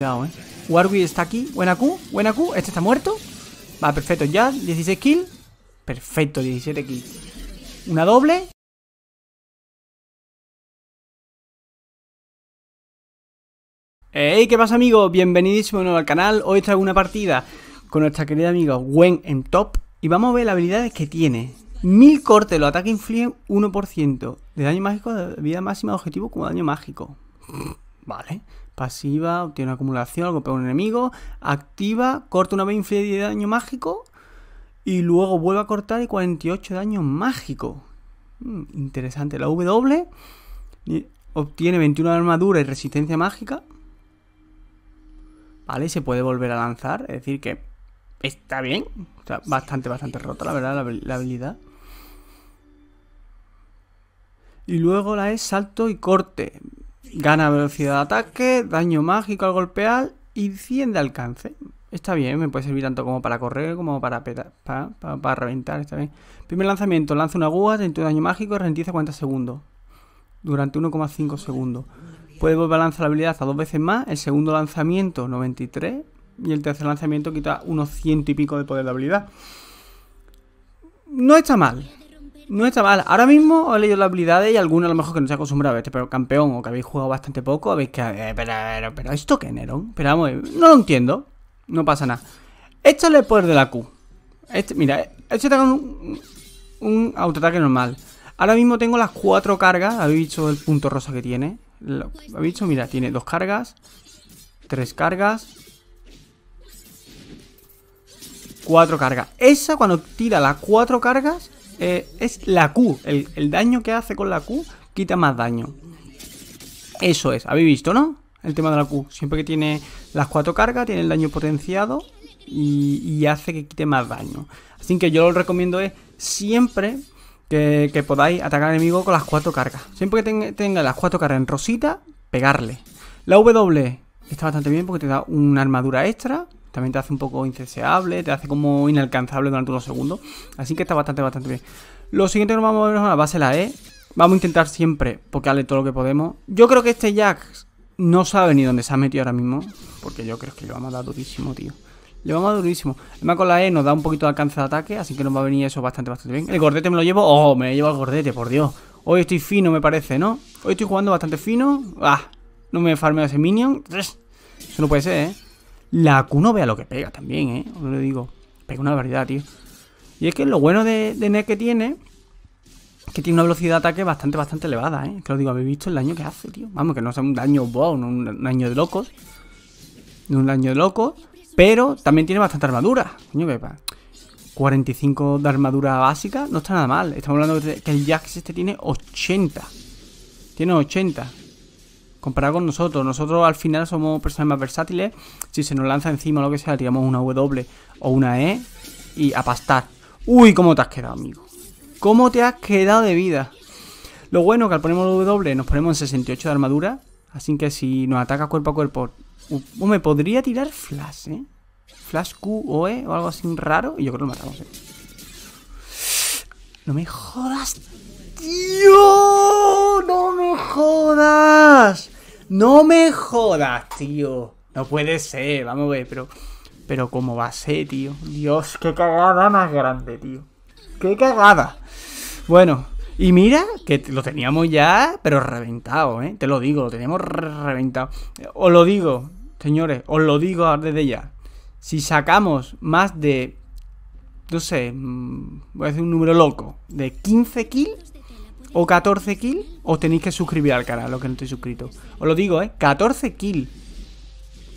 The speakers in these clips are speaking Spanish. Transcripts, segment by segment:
Cuidado, eh. Warwick está aquí. Buena Q, buena Q. Este está muerto. Va, perfecto. Ya, 16 kills. Perfecto, 17 kills. Una doble. ¡Hey! ¿Qué pasa amigos? Bienvenidísimo nuevo al canal. Hoy traigo una partida con nuestra querida amiga Gwen en top. Y vamos a ver las habilidades que tiene. Mil cortes, los ataques infligen 1% de daño mágico, de vida máxima de objetivo como daño mágico. Vale. Pasiva, obtiene acumulación, golpea un enemigo. Activa, corta una vez infinidad de daño mágico. Y luego vuelve a cortar y 48 de daño mágico. interesante. La W obtiene 21 de armadura y resistencia mágica. Vale, se puede volver a lanzar. Es decir, que está bien. O sea, bastante, bastante rota, la verdad, la, la habilidad. Y luego la es salto y corte. Gana velocidad de ataque, daño mágico al golpear y 100 de alcance. Está bien, me puede servir tanto como para correr como para, para, reventar, está bien. Primer lanzamiento, lanza una aguja, 30 de daño mágico y ralentiza 40 segundos. Durante 1,5 segundos. Puede volver a lanzar la habilidad hasta dos veces más. El segundo lanzamiento, 93. Y el tercer lanzamiento quita unos 100 y pico de poder de habilidad. No está mal. No está mal. Ahora mismo os he leído las habilidades y alguna a lo mejor que no se acostumbrado a ver, pero campeón o que habéis jugado bastante poco, habéis que... Eh, pero, pero, pero, ¿esto qué, Nerón? Pero vamos, no lo entiendo. No pasa nada. Échale el poder de la Q. Este, mira, este tengo un, un autoataque normal. Ahora mismo tengo las cuatro cargas. Habéis visto el punto rosa que tiene. Lo, habéis visto, mira, tiene dos cargas, tres cargas, cuatro cargas. Esa, cuando tira las cuatro cargas, eh, es la Q. El, daño que hace con la Q quita más daño. Eso es, habéis visto, ¿no? El tema de la Q. Siempre que tiene las cuatro cargas, tiene el daño potenciado y, hace que quite más daño. Así que yo lo recomiendo es siempre que, podáis atacar al enemigo con las cuatro cargas. Siempre que tenga las cuatro cargas en rosita, pegarle. La W está bastante bien porque te da una armadura extra también te hace un poco inceseable, te hace como inalcanzable durante unos segundos. Así que está bastante, bastante bien. Lo siguiente que nos vamos a ver es a la base la E. Vamos a intentar siempre porque hable todo lo que podemos. Yo creo que este Jack no sabe ni dónde se ha metido ahora mismo. Porque yo creo que le vamos a dar durísimo, tío. Le vamos a dar durísimo. Además con la E nos da un poquito de alcance de ataque, así que nos va a venir eso bastante, bastante bien. El gordete me lo llevo. ¡Oh, me llevo el gordete, por Dios! Hoy estoy fino, me parece, ¿no? Hoy estoy jugando bastante fino. ¡Ah! No me farmeo ese minion. Eso no puede ser, ¿eh? La Q no vea lo que pega también, ¿eh? Os lo digo. Pega una barbaridad, tío. Y es que lo bueno de, de e que tiene que tiene una velocidad de ataque bastante, bastante elevada, ¿eh? Que lo digo, habéis visto el daño que hace, tío. Vamos, que no sea un daño wow, no un, daño de locos. No un daño de locos. Pero también tiene bastante armadura. Coño, que 45 de armadura básica no está nada mal. Estamos hablando que el Jax este tiene 80. Tiene 80 comparado con nosotros. Nosotros al final somos personas más versátiles. Si se nos lanza encima o lo que sea, tiramos una W o una E y a pastar. Uy, cómo te has quedado, amigo. ¿Cómo te has quedado de vida? Lo bueno que al ponemos W nos ponemos en 68 de armadura. Así que si nos ataca cuerpo a cuerpo... me podría tirar flash, ¿eh? Flash Q o E o algo así raro. Y yo creo que lo matamos, ¿eh? No me jodas. Tío, no me jodas. No me jodas, tío. No puede ser, vamos a ver, pero... Pero cómo va a ser, tío. Dios, qué cagada más grande, tío. Qué cagada. Bueno, y mira que lo teníamos ya, pero reventado, ¿eh? Te lo digo, lo teníamos reventado. Os lo digo, señores, os lo digo desde ya. Si sacamos más de no sé, mm, voy a decir un número loco, de 15 kills o 14 kills, os tenéis que suscribir al canal, los que no estoy suscrito Os lo digo, ¿eh? 14 kills.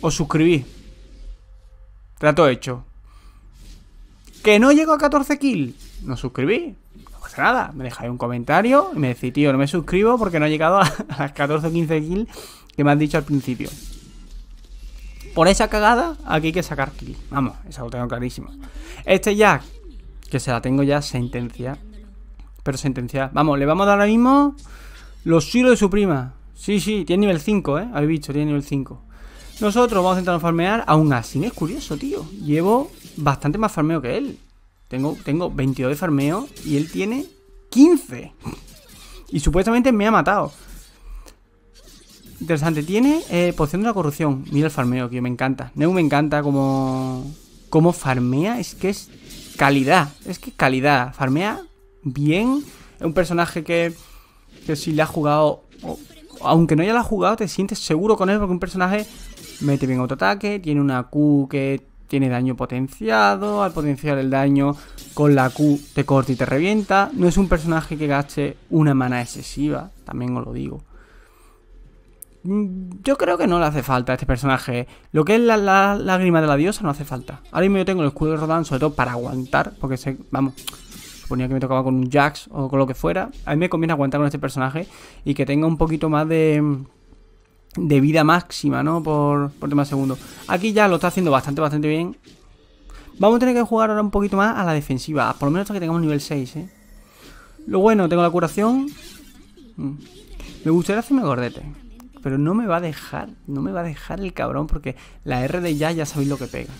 Os suscribí. Trato hecho. ¿Que no llego a 14 kills? No suscribí No pasa nada. Me dejáis un comentario y me decís, tío, no me suscribo porque no he llegado a las 14 o 15 kills que me han dicho al principio. Por esa cagada, aquí hay que sacar kill. Vamos, eso lo tengo clarísimo. Este Jack, que se la tengo ya sentencia. Pero sentencia. Vamos, le vamos a dar ahora mismo los hilos de su prima. Sí, sí, tiene nivel 5, ¿eh? Habéis visto, tiene nivel 5. Nosotros vamos a intentar farmear. Aún así, es curioso, tío. Llevo bastante más farmeo que él. Tengo, tengo 22 de farmeo y él tiene 15. Y supuestamente me ha matado interesante. Tiene eh, poción de la corrupción. Mira el farmeo, que me encanta. Neu me encanta como, como farmea. Es que es calidad. Es que calidad. Farmea bien. Es un personaje que, si le ha jugado... aunque no haya la jugado, te sientes seguro con él porque un personaje mete bien autoataque, tiene una Q que tiene daño potenciado, al potenciar el daño con la Q te corta y te revienta. No es un personaje que gaste una mana excesiva, también os lo digo. Mm, yo creo que no le hace falta a este personaje. Lo que es la, lágrima de la diosa no hace falta. Ahora mismo yo tengo el escudo de Rodan, sobre todo para aguantar, porque se, vamos, suponía que me tocaba con un Jax o con lo que fuera. A mí me conviene aguantar con este personaje y que tenga un poquito más de, de vida máxima, ¿no? Por, por tema segundo. Aquí ya lo está haciendo bastante, bastante bien. Vamos a tener que jugar ahora un poquito más a la defensiva, por lo menos hasta que tengamos nivel 6, ¿eh? Lo bueno, tengo la curación. Mm. Me gustaría hacerme gordete pero no me va a dejar, no me va a dejar el cabrón porque la R de ya ya sabéis lo que pega.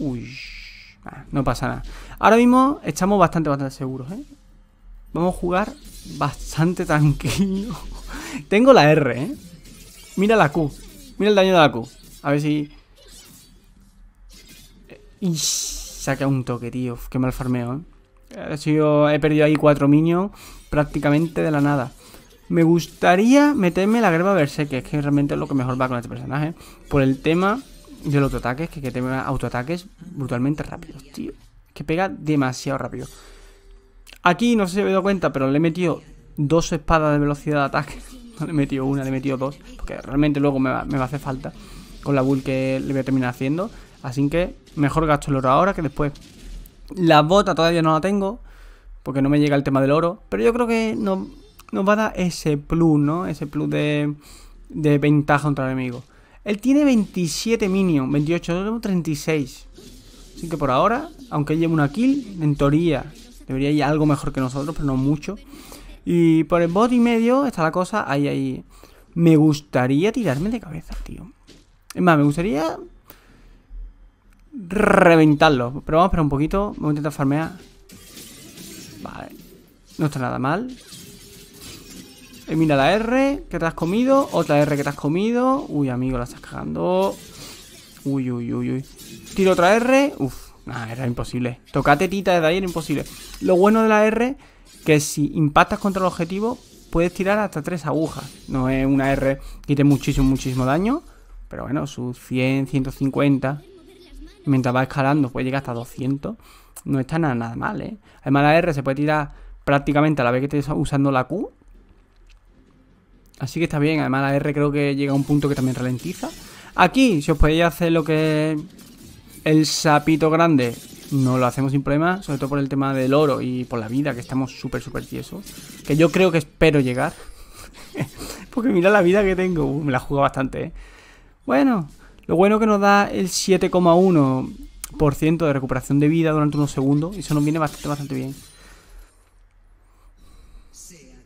Uy, ah, no pasa nada. Ahora mismo estamos bastante, bastante seguros, ¿eh? Vamos a jugar bastante tranquilo. Tengo la R, ¿eh? Mira la Q. Mira el daño de la Q. A ver si... Y eh, saca un toque, tío. Qué mal farmeo, ¿eh? he perdido ahí cuatro minions prácticamente de la nada. Me gustaría meterme la greba verse. que es que realmente es lo que mejor va con este personaje. Por el tema de los autoataques, que, que tiene autoataques brutalmente rápidos, tío. Que pega demasiado rápido. Aquí no sé si me he dado cuenta, pero le he metido dos espadas de velocidad de ataque. No le he metido una, le he metido dos. Porque realmente luego me va, me va a hacer falta con la bull que le voy a terminar haciendo. Así que mejor gasto el oro ahora que después. La bota todavía no la tengo. Porque no me llega el tema del oro. Pero yo creo que no, nos va a dar ese plus, ¿no? Ese plus de, de ventaja contra el enemigo. Él tiene 27 minions, 28, yo tengo 36. Así que por ahora, aunque él lleve una kill, en teoría debería ir algo mejor que nosotros, pero no mucho. Y por el bot y medio está la cosa ahí, ahí. Me gustaría tirarme de cabeza, tío. Es más, me gustaría reventarlo. Pero vamos a esperar un poquito. Vamos a intentar farmear. Vale. No está nada mal. Eh, mira la R que te has comido. Otra R que te has comido. Uy, amigo, la estás cagando. Uy, uy, uy, uy. Tiro otra R. Uf, era imposible. Tocate tita de ahí, era imposible. Lo bueno de la R, que si impactas contra el objetivo, puedes tirar hasta tres agujas. No es una R que te muchísimo, muchísimo daño. Pero bueno, sus 100, 150. Mientras va escalando, puede llegar hasta 200. No está nada, nada mal, ¿eh? Además, la R se puede tirar prácticamente a la vez que estés usando la Q Así que está bien, además la R creo que llega a un punto que también ralentiza. Aquí, si os podéis hacer lo que el sapito grande, no lo hacemos sin problema, sobre todo por el tema del oro y por la vida, que estamos súper, súper tiesos. Que yo creo que espero llegar. Porque mira la vida que tengo, me la juego bastante, ¿eh? Bueno, lo bueno que nos da el 7,1% de recuperación de vida durante unos segundos, y eso nos viene bastante, bastante bien.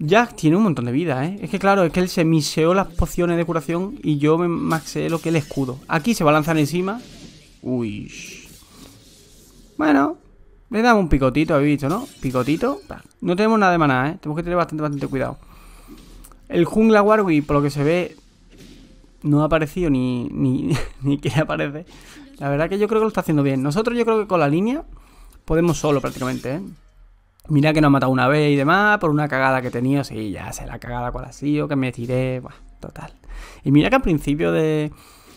Jack tiene un montón de vida, ¿eh? Es que claro, es que él se miseó las pociones de curación y yo me maxé lo que el escudo. Aquí se va a lanzar encima. Uy. Bueno, le damos un picotito, habéis visto, ¿no? Picotito. No tenemos nada de maná, ¿eh? Tenemos que tener bastante, bastante cuidado. El jungla Warwick, por lo que se ve, no ha aparecido ni, ni, ni que aparece. La verdad que yo creo que lo está haciendo bien. Nosotros yo creo que con la línea podemos solo prácticamente, ¿eh? Mira que nos matado una vez y demás, por una cagada que tenía, sí, ya sé la cagada con ha sido, que me tiré, total. Y mira que al principio de.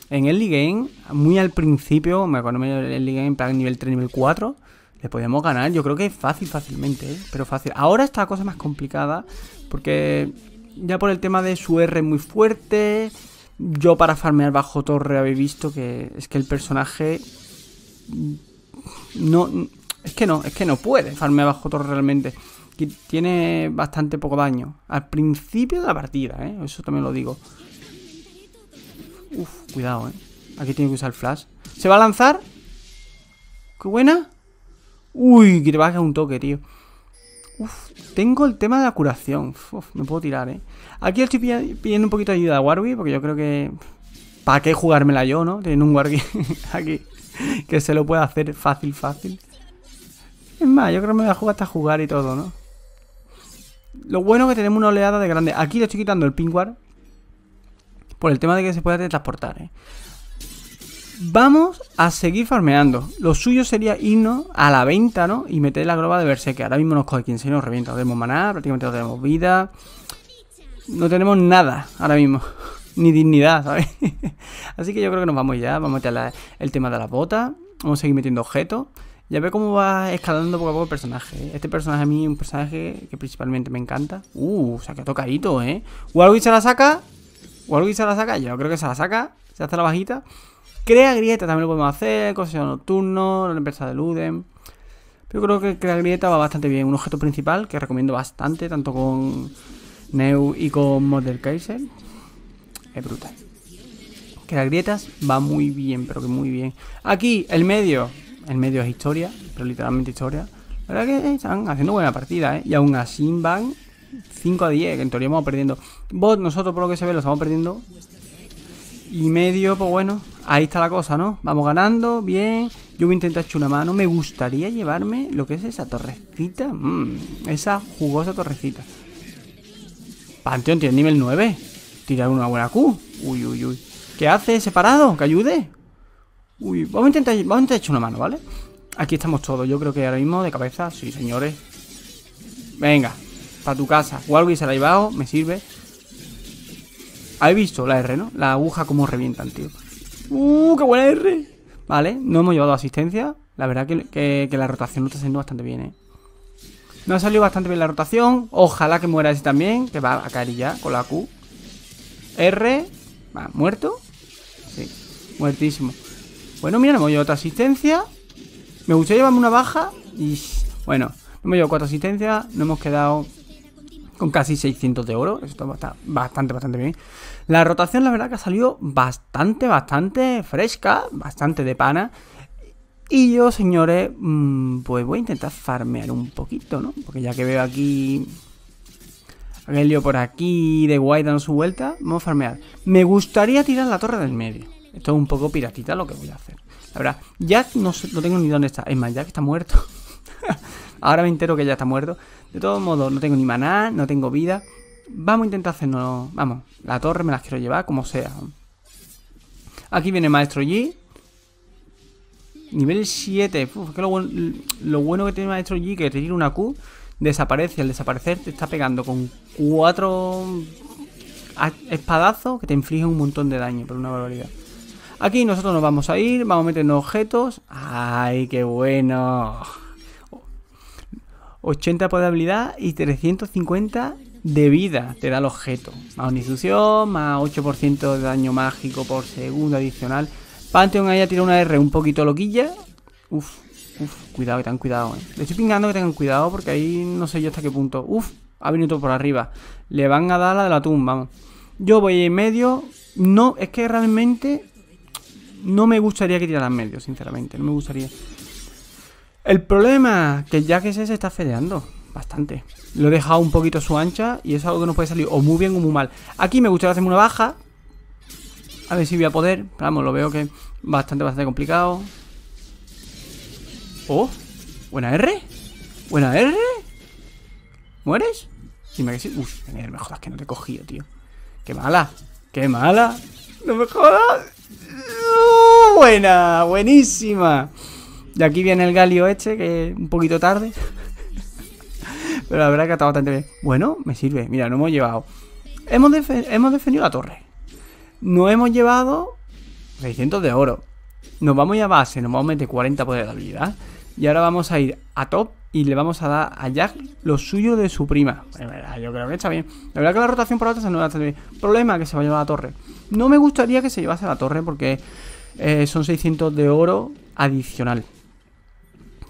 En el game, muy al principio, me acuerdo en early game, plan nivel 3, nivel 4, le podíamos ganar, yo creo que fácil, fácilmente, ¿eh? pero fácil. Ahora está la cosa más complicada, porque ya por el tema de su R muy fuerte, yo para farmear bajo torre habéis visto que es que el personaje mm, no es que no, es que no puede farmear bajo torre realmente. tiene bastante poco daño. Al principio de la partida, ¿eh? Eso también lo digo. Uf, cuidado, ¿eh? Aquí tiene que usar el flash. Se va a lanzar. ¡Qué buena! Uy, que te baja un toque, tío. Uf, tengo el tema de la curación. Uf, me puedo tirar, ¿eh? Aquí estoy pidiendo un poquito de ayuda a Warwick porque yo creo que... ¿Para qué jugármela yo, no? Tiene un Warby aquí. que se lo pueda hacer fácil, fácil. Es más, yo creo que me voy a jugar hasta jugar y todo, ¿no? Lo bueno es que tenemos una oleada de grande. Aquí le estoy quitando el pinguar Por el tema de que se pueda transportar ¿eh? Vamos a seguir farmeando. Lo suyo sería irnos a la venta, ¿no? Y meter la globa de verse que Ahora mismo nos coge 15 y nos revienta. Podemos manar, prácticamente no tenemos vida. No tenemos nada ahora mismo. Ni dignidad, ¿sabes? Así que yo creo que nos vamos ya. Vamos a meter el tema de las botas. Vamos a seguir metiendo objetos. Ya ve cómo va escalando poco a poco el personaje. ¿eh? Este personaje a mí es un personaje que principalmente me encanta. Uh, se ha quedado carito, ¿eh? Warwick se la saca. Warwick se la saca. Yo creo que se la saca. Se hace la bajita. Crea grieta también lo podemos hacer. Consejo nocturno. La empresa de Luden. Pero creo que crea grieta va bastante bien. Un objeto principal que recomiendo bastante. Tanto con Neu y con Model Kaiser. Es brutal. Crea grietas va muy bien, pero que muy bien. Aquí, el medio en medio es historia, pero literalmente historia. La verdad que eh, están haciendo buena partida, ¿eh? Y aún así van 5 a 10, que en teoría vamos perdiendo. Bot, nosotros por lo que se ve, lo estamos perdiendo. Y medio, pues bueno, ahí está la cosa, ¿no? Vamos ganando, bien. Yo me intento intentar echar una mano. Me gustaría llevarme lo que es esa torrecita. Mmm, esa jugosa torrecita. Panteón tiene nivel 9. Tirar una buena Q. Uy, uy, uy. ¿Qué hace? ¿Separado? ¿Que ayude? Uy, vamos a intentar, echar una mano, ¿vale? Aquí estamos todos, yo creo que ahora mismo de cabeza, sí, señores. Venga, para tu casa. y se la ha llevado, me sirve. ¿Habéis visto la R, no? La aguja como revientan, tío. ¡Uh, qué buena R! Vale, no hemos llevado asistencia. La verdad que, la rotación no está saliendo bastante bien, ¿eh? No ha salido bastante bien la rotación. Ojalá que muera ese también, que va a caer ya con la Q. R. Va, ¿muerto? Sí, muertísimo. Bueno, mira, no me otra asistencia. Me gustaría llevarme una baja. Y bueno, hemos llevado cuatro asistencias. No hemos quedado con casi 600 de oro. Esto está bastante, bastante bien. La rotación, la verdad, que ha salido bastante, bastante fresca. Bastante de pana. Y yo, señores, mm, pues voy a intentar farmear un poquito, ¿no? Porque ya que veo aquí... Aquel lío por aquí, de Guay dando su vuelta, vamos a farmear. Me gustaría tirar la torre del medio. Esto es un poco piratita lo que voy a hacer. La verdad, Jack no, no tengo ni dónde está. Es más, Jack está muerto. Ahora me entero que ya está muerto. De todos modos, no tengo ni maná, no tengo vida. Vamos a intentar hacernos... Vamos, la torre me las quiero llevar como sea. Aquí viene Maestro G. Nivel 7. lo, bueno, que tiene Maestro G que te una Q. Desaparece. Al desaparecer te está pegando con cuatro espadazos que te infligen un montón de daño. Por una barbaridad. Aquí nosotros nos vamos a ir, vamos a meternos objetos. ¡Ay, qué bueno! 80 de habilidad y 350 de vida te da el objeto. Más instrucción, más 8% de daño mágico por segundo adicional. Pantheon ahí ha tirado una R un poquito loquilla. Uf, uf, cuidado, que tengan cuidado, eh. Le estoy pingando que tengan cuidado porque ahí no sé yo hasta qué punto. Uf, ha venido todo por arriba. Le van a dar la de la tumba, vamos. Yo voy en medio. No, es que realmente no me gustaría que en medio, sinceramente. No me gustaría. El problema que ya ese se está fedeando bastante. Lo he dejado un poquito su ancha y es algo que no puede salir o muy bien o muy mal. Aquí me gustaría hacerme una baja. A ver si voy a poder. vamos, lo veo que bastante, bastante complicado. Oh, buena R. Buena R. ¿Mueres? me que Uf, me jodas que no te he cogido, tío. Qué mala. Qué mala. No me jodas buena, buenísima. Y aquí viene el galio este, que es un poquito tarde. Pero la verdad que que estado bastante bien. Bueno, me sirve. Mira, no hemos llevado. Hemos, hemos defendido la torre. No hemos llevado 600 de oro. Nos vamos a a base, nos vamos a meter 40 poder de habilidad. Y ahora vamos a ir a top y le vamos a dar a Jack lo suyo de su prima. yo creo que está bien. La verdad que la rotación por la otra se va a bien. Problema que se va a llevar a la torre. No me gustaría que se llevase a la torre porque eh, son 600 de oro adicional.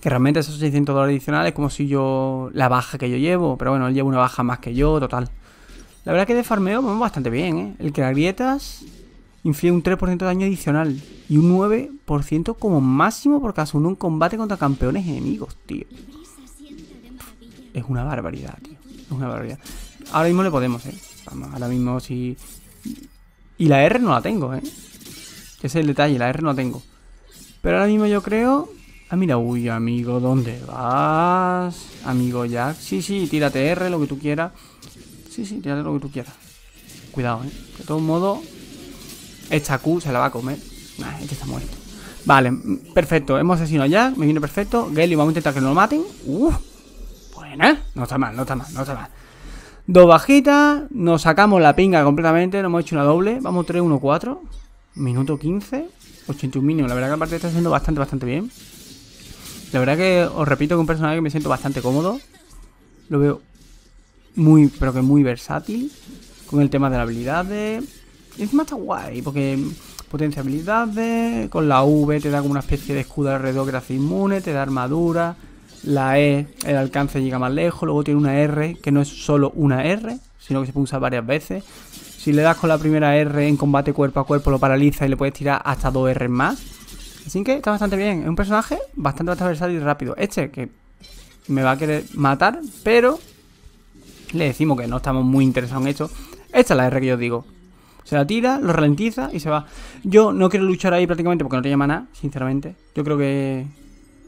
Que realmente esos 600 de oro adicionales es como si yo... La baja que yo llevo. Pero bueno, él lleva una baja más que yo, total. La verdad que de farmeo vamos bastante bien, ¿eh? El crear grietas inflige un 3% de daño adicional. Y un 9% como máximo por caso uno en combate contra campeones enemigos, tío. Es una barbaridad, tío. Es una barbaridad. Ahora mismo le podemos, ¿eh? Vamos, ahora mismo si... Y la R no la tengo, ¿eh? Ese es el detalle, la R no tengo. Pero ahora mismo yo creo... Ah, mira, uy, amigo, ¿dónde vas? Amigo Jack. Sí, sí, tírate R, lo que tú quieras. Sí, sí, tírate lo que tú quieras. Cuidado, ¿eh? De todo modo esta Q se la va a comer. Este está muerto. Vale, perfecto. Hemos asesinado a Jack, me viene perfecto. Gally, vamos a intentar que no lo maten. Uf, buena. No está mal, no está mal, no está mal. Dos bajitas, nos sacamos la pinga completamente, nos hemos hecho una doble. Vamos 3-1-4. Minuto 15, 81 mínimo. La verdad que la está siendo bastante, bastante bien. La verdad que os repito que un personaje que me siento bastante cómodo. Lo veo muy, pero que muy versátil. Con el tema de las habilidades. Y encima está guay, porque potencia de... Con la V te da como una especie de escudo alrededor que hace inmune, te da armadura. La E, el alcance llega más lejos. Luego tiene una R, que no es solo una R, sino que se puede usar varias veces. Si le das con la primera R en combate cuerpo a cuerpo, lo paraliza y le puedes tirar hasta dos R más. Así que está bastante bien. Es un personaje bastante, bastante y rápido. Este, que me va a querer matar, pero le decimos que no estamos muy interesados en esto. Esta es la R que yo digo. Se la tira, lo ralentiza y se va. Yo no quiero luchar ahí prácticamente porque no te llama sinceramente. Yo creo que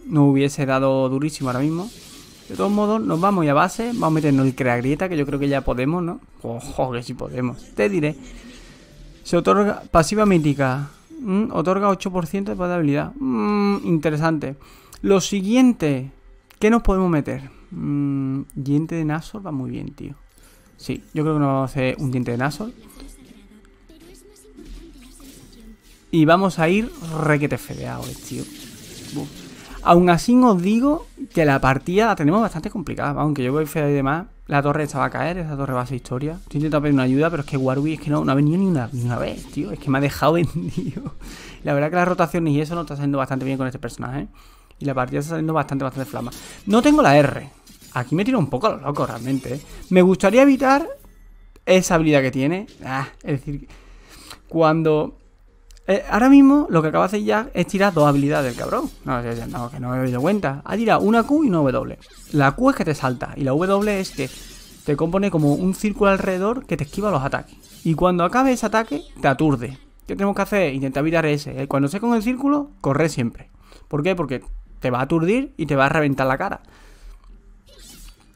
no hubiese dado durísimo ahora mismo. De todos modos, nos vamos a a base. Vamos a meternos el crea grieta, que yo creo que ya podemos, ¿no? Ojo, que sí podemos. Te diré. Se otorga pasiva mítica. Mm, otorga 8% de habilidad Mmm, interesante. Lo siguiente. ¿Qué nos podemos meter? Mm, diente de Nasol va muy bien, tío. Sí, yo creo que nos vamos a hacer un diente de Nasol Y vamos a ir requete fedeados, tío. Aún así os digo que la partida la tenemos bastante complicada. Aunque yo voy feo y demás, la torre esta va a caer, esa torre va a ser historia. Estoy intentando pedir una ayuda, pero es que Warwick es que no, no ha venido ni una, vez, tío. Es que me ha dejado vendido. La verdad que las rotaciones y eso no está saliendo bastante bien con este personaje. Y la partida está saliendo bastante, bastante flama. No tengo la R. Aquí me tiro un poco a loco, realmente. ¿eh? Me gustaría evitar esa habilidad que tiene. Ah, es decir, cuando eh, ahora mismo lo que acaba de hacer Jack es tirar dos habilidades del cabrón. No, no, que no me he dado cuenta. Ha tirado una Q y una W. La Q es que te salta y la W es que te compone como un círculo alrededor que te esquiva los ataques. Y cuando acabe ese ataque, te aturde. ¿Qué tenemos que hacer? Intentar evitar ese. ¿eh? Cuando se con el círculo, corre siempre. ¿Por qué? Porque te va a aturdir y te va a reventar la cara.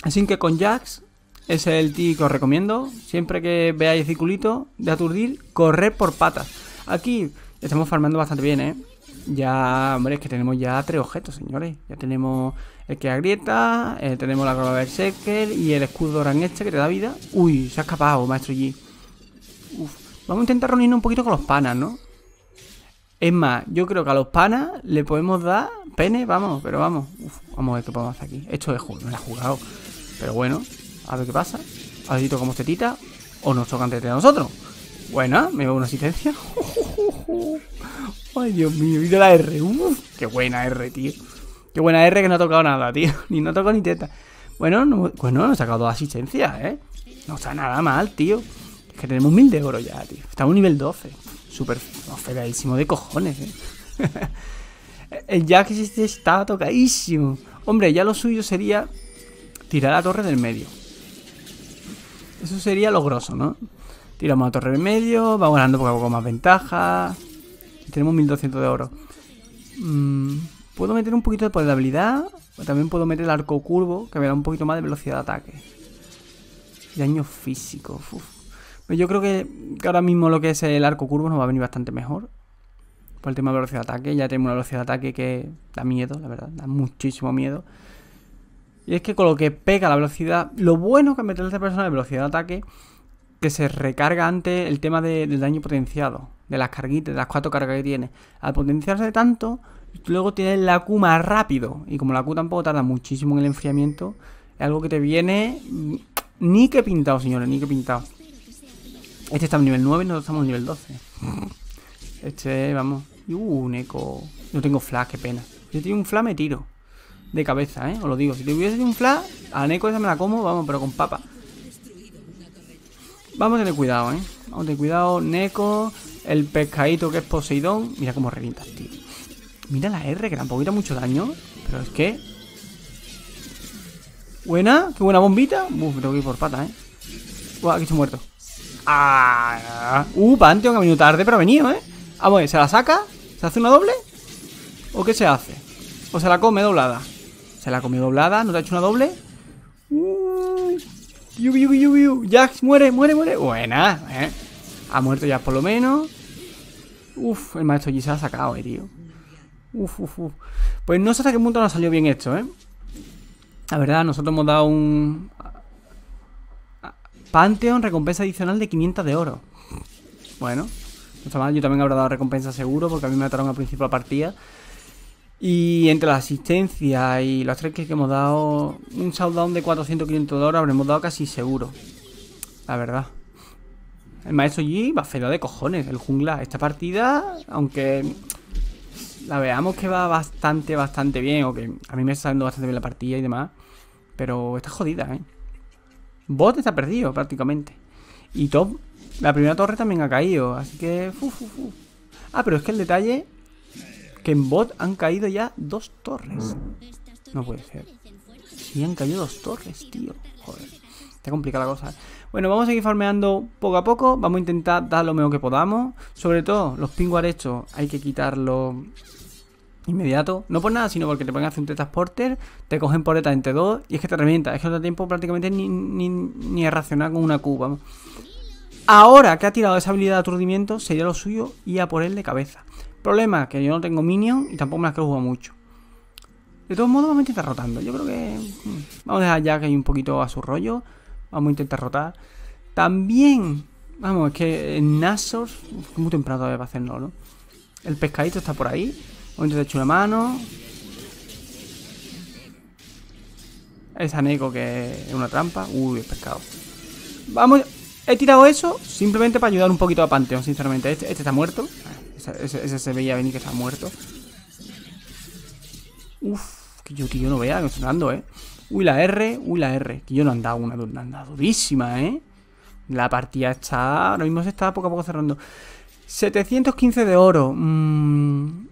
Así que con Jax es el tip que os recomiendo. Siempre que veáis el circulito de aturdir, correr por patas. Aquí Estamos farmando bastante bien, ¿eh? Ya, hombre, es que tenemos ya tres objetos, señores. Ya tenemos el que agrieta, eh, tenemos la cola Berserker y el escudo ran este que te da vida. Uy, se ha escapado, maestro G. Uf. Vamos a intentar reunirnos un poquito con los panas, ¿no? Es más, yo creo que a los panas le podemos dar pene, vamos, pero vamos. Uf, vamos a ver qué podemos hacer aquí. Esto es juego, no lo he jugado. Pero bueno, a ver qué pasa. A ver si tocamos tetita o nos tocan antes de nosotros. Bueno, me veo una asistencia. Ay, Dios mío, mira la R. Uf, qué buena R, tío. Qué buena R que no ha tocado nada, tío. Ni no ha ni teta. Bueno, pues no, no nos ha sacado dos asistencias, ¿eh? No está nada mal, tío. Es que tenemos mil de oro ya, tío. Estamos nivel 12. Súper no, de cojones, ¿eh? El Jack está tocadísimo. Hombre, ya lo suyo sería tirar la torre del medio. Eso sería logroso, ¿no? Tiramos la torre en medio. Vamos ganando poco a poco más ventaja. Tenemos 1200 de oro. Mm, puedo meter un poquito de poder de habilidad. O también puedo meter el arco curvo, que me da un poquito más de velocidad de ataque. daño físico. Pues yo creo que ahora mismo lo que es el arco curvo nos va a venir bastante mejor. Por el tema de velocidad de ataque. Ya tenemos una velocidad de ataque que da miedo, la verdad. Da muchísimo miedo. Y es que con lo que pega la velocidad... Lo bueno que me trae esta persona de velocidad de ataque que se recarga antes el tema del daño potenciado, de las carguitas, de las cuatro cargas que tiene. Al potenciarse tanto, luego tienes la Q más rápido. Y como la Q tampoco tarda muchísimo en el enfriamiento, es algo que te viene ni que pintado, señores, ni que pintado. Este está en nivel 9 y nosotros estamos en nivel 12. Este, vamos. Uh, un eco. No tengo flash, qué pena. Si tengo un flash me tiro. De cabeza, ¿eh? Os lo digo. Si te hubiese un flash, a Neko esa me la como, vamos, pero con papa. Vamos a tener cuidado, ¿eh? Vamos a tener cuidado. Neko, el pescadito que es Poseidón. Mira cómo revientas, tío. Mira la R, que tampoco quita mucho daño. Pero es que... Buena, qué buena bombita. Uf, tengo que ir por pata, ¿eh? Buah, aquí estoy muerto. Ah, uh, Panteon ha venido tarde, pero ha venido, ¿eh? Vamos, ¿se la saca? ¿Se hace una doble? ¿O qué se hace? ¿O se la come doblada? ¿Se la comió doblada? ¿No te ha hecho una doble? Yubi, Jax, muere, muere, muere. Buena, eh. Ha muerto ya por lo menos. Uf, el maestro G se ha sacado, eh, tío. Uf, uf, uf. Pues no sé hasta qué punto nos salió bien esto, eh. La verdad, nosotros hemos dado un... Pantheon, recompensa adicional de 500 de oro. Bueno, no está mal. Yo también habrá dado recompensa seguro porque a mí me ataron al principio de la partida. Y entre la asistencia y los tres que hemos dado, un shutdown de 400-500 dólares habremos dado casi seguro. La verdad. El maestro G va feo de cojones, el jungla. Esta partida, aunque la veamos que va bastante, bastante bien, o que a mí me está saliendo bastante bien la partida y demás, pero está jodida, ¿eh? Bot está perdido prácticamente. Y top, la primera torre también ha caído, así que... Ah, pero es que el detalle que en bot han caído ya dos torres. No puede ser. Y han caído dos torres, tío. Joder. Está complicada la cosa. Eh. Bueno, vamos a ir farmeando poco a poco. Vamos a intentar dar lo mejor que podamos. Sobre todo, los pingüar hay que quitarlo inmediato. No por nada, sino porque te ponen a hacer un transporter, te cogen por detrás entre dos y es que te revienta. Es que no da tiempo prácticamente ni, ni, a racionar con una cuba. Ahora que ha tirado esa habilidad de aturdimiento, sería lo suyo y a por él de cabeza. Problema, que yo no tengo minion y tampoco me las creo jugar mucho. De todos modos, vamos a intentar rotando. Yo creo que... Mm, vamos a dejar ya que hay un poquito a su rollo. Vamos a intentar rotar. También... Vamos, es que Nasos... Es muy temprano todavía para hacerlo, ¿no? El pescadito está por ahí. Vamos a intentar echar la mano. es Neko que es una trampa. Uy, el pescado. Vamos... He tirado eso simplemente para ayudar un poquito a Panteón, sinceramente. este, este está muerto. Esa, se veía venir que se ha muerto. Uf, que yo, que no vea, que estoy dando, ¿eh? Uy, la R, uy, la R. Que yo no andaba una, anda durísima, ¿eh? La partida está... Ahora mismo se está poco a poco cerrando. 715 de oro. Mm,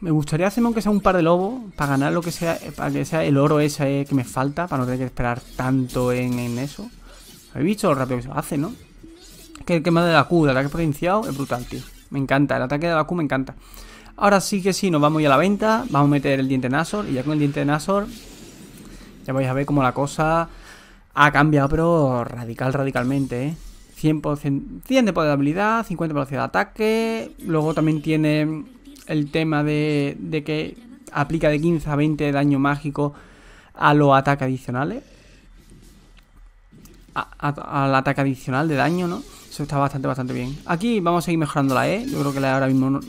me gustaría hacerme aunque sea un par de lobos para ganar lo que sea, eh, para que sea el oro ese eh, que me falta, para no tener que esperar tanto en, eso. ¿Habéis visto lo rápido que se hace, no? Que el que de la Q, que ataque potenciado, es brutal, tío. Me encanta, el ataque de la me encanta. Ahora sí que sí, nos vamos ya a la venta. Vamos a meter el diente de Nasor. Y ya con el diente de Nasor, ya vais a ver cómo la cosa ha cambiado, pero radical, radicalmente, ¿eh? 100%, de poder de habilidad, 50 de velocidad de ataque. Luego también tiene el tema de, que aplica de 15 a 20 de daño mágico a los ataques adicionales. al ataque adicional de daño, ¿no? está bastante, bastante bien. Aquí vamos a ir mejorando la E. ¿eh? Yo creo que la E ahora mismo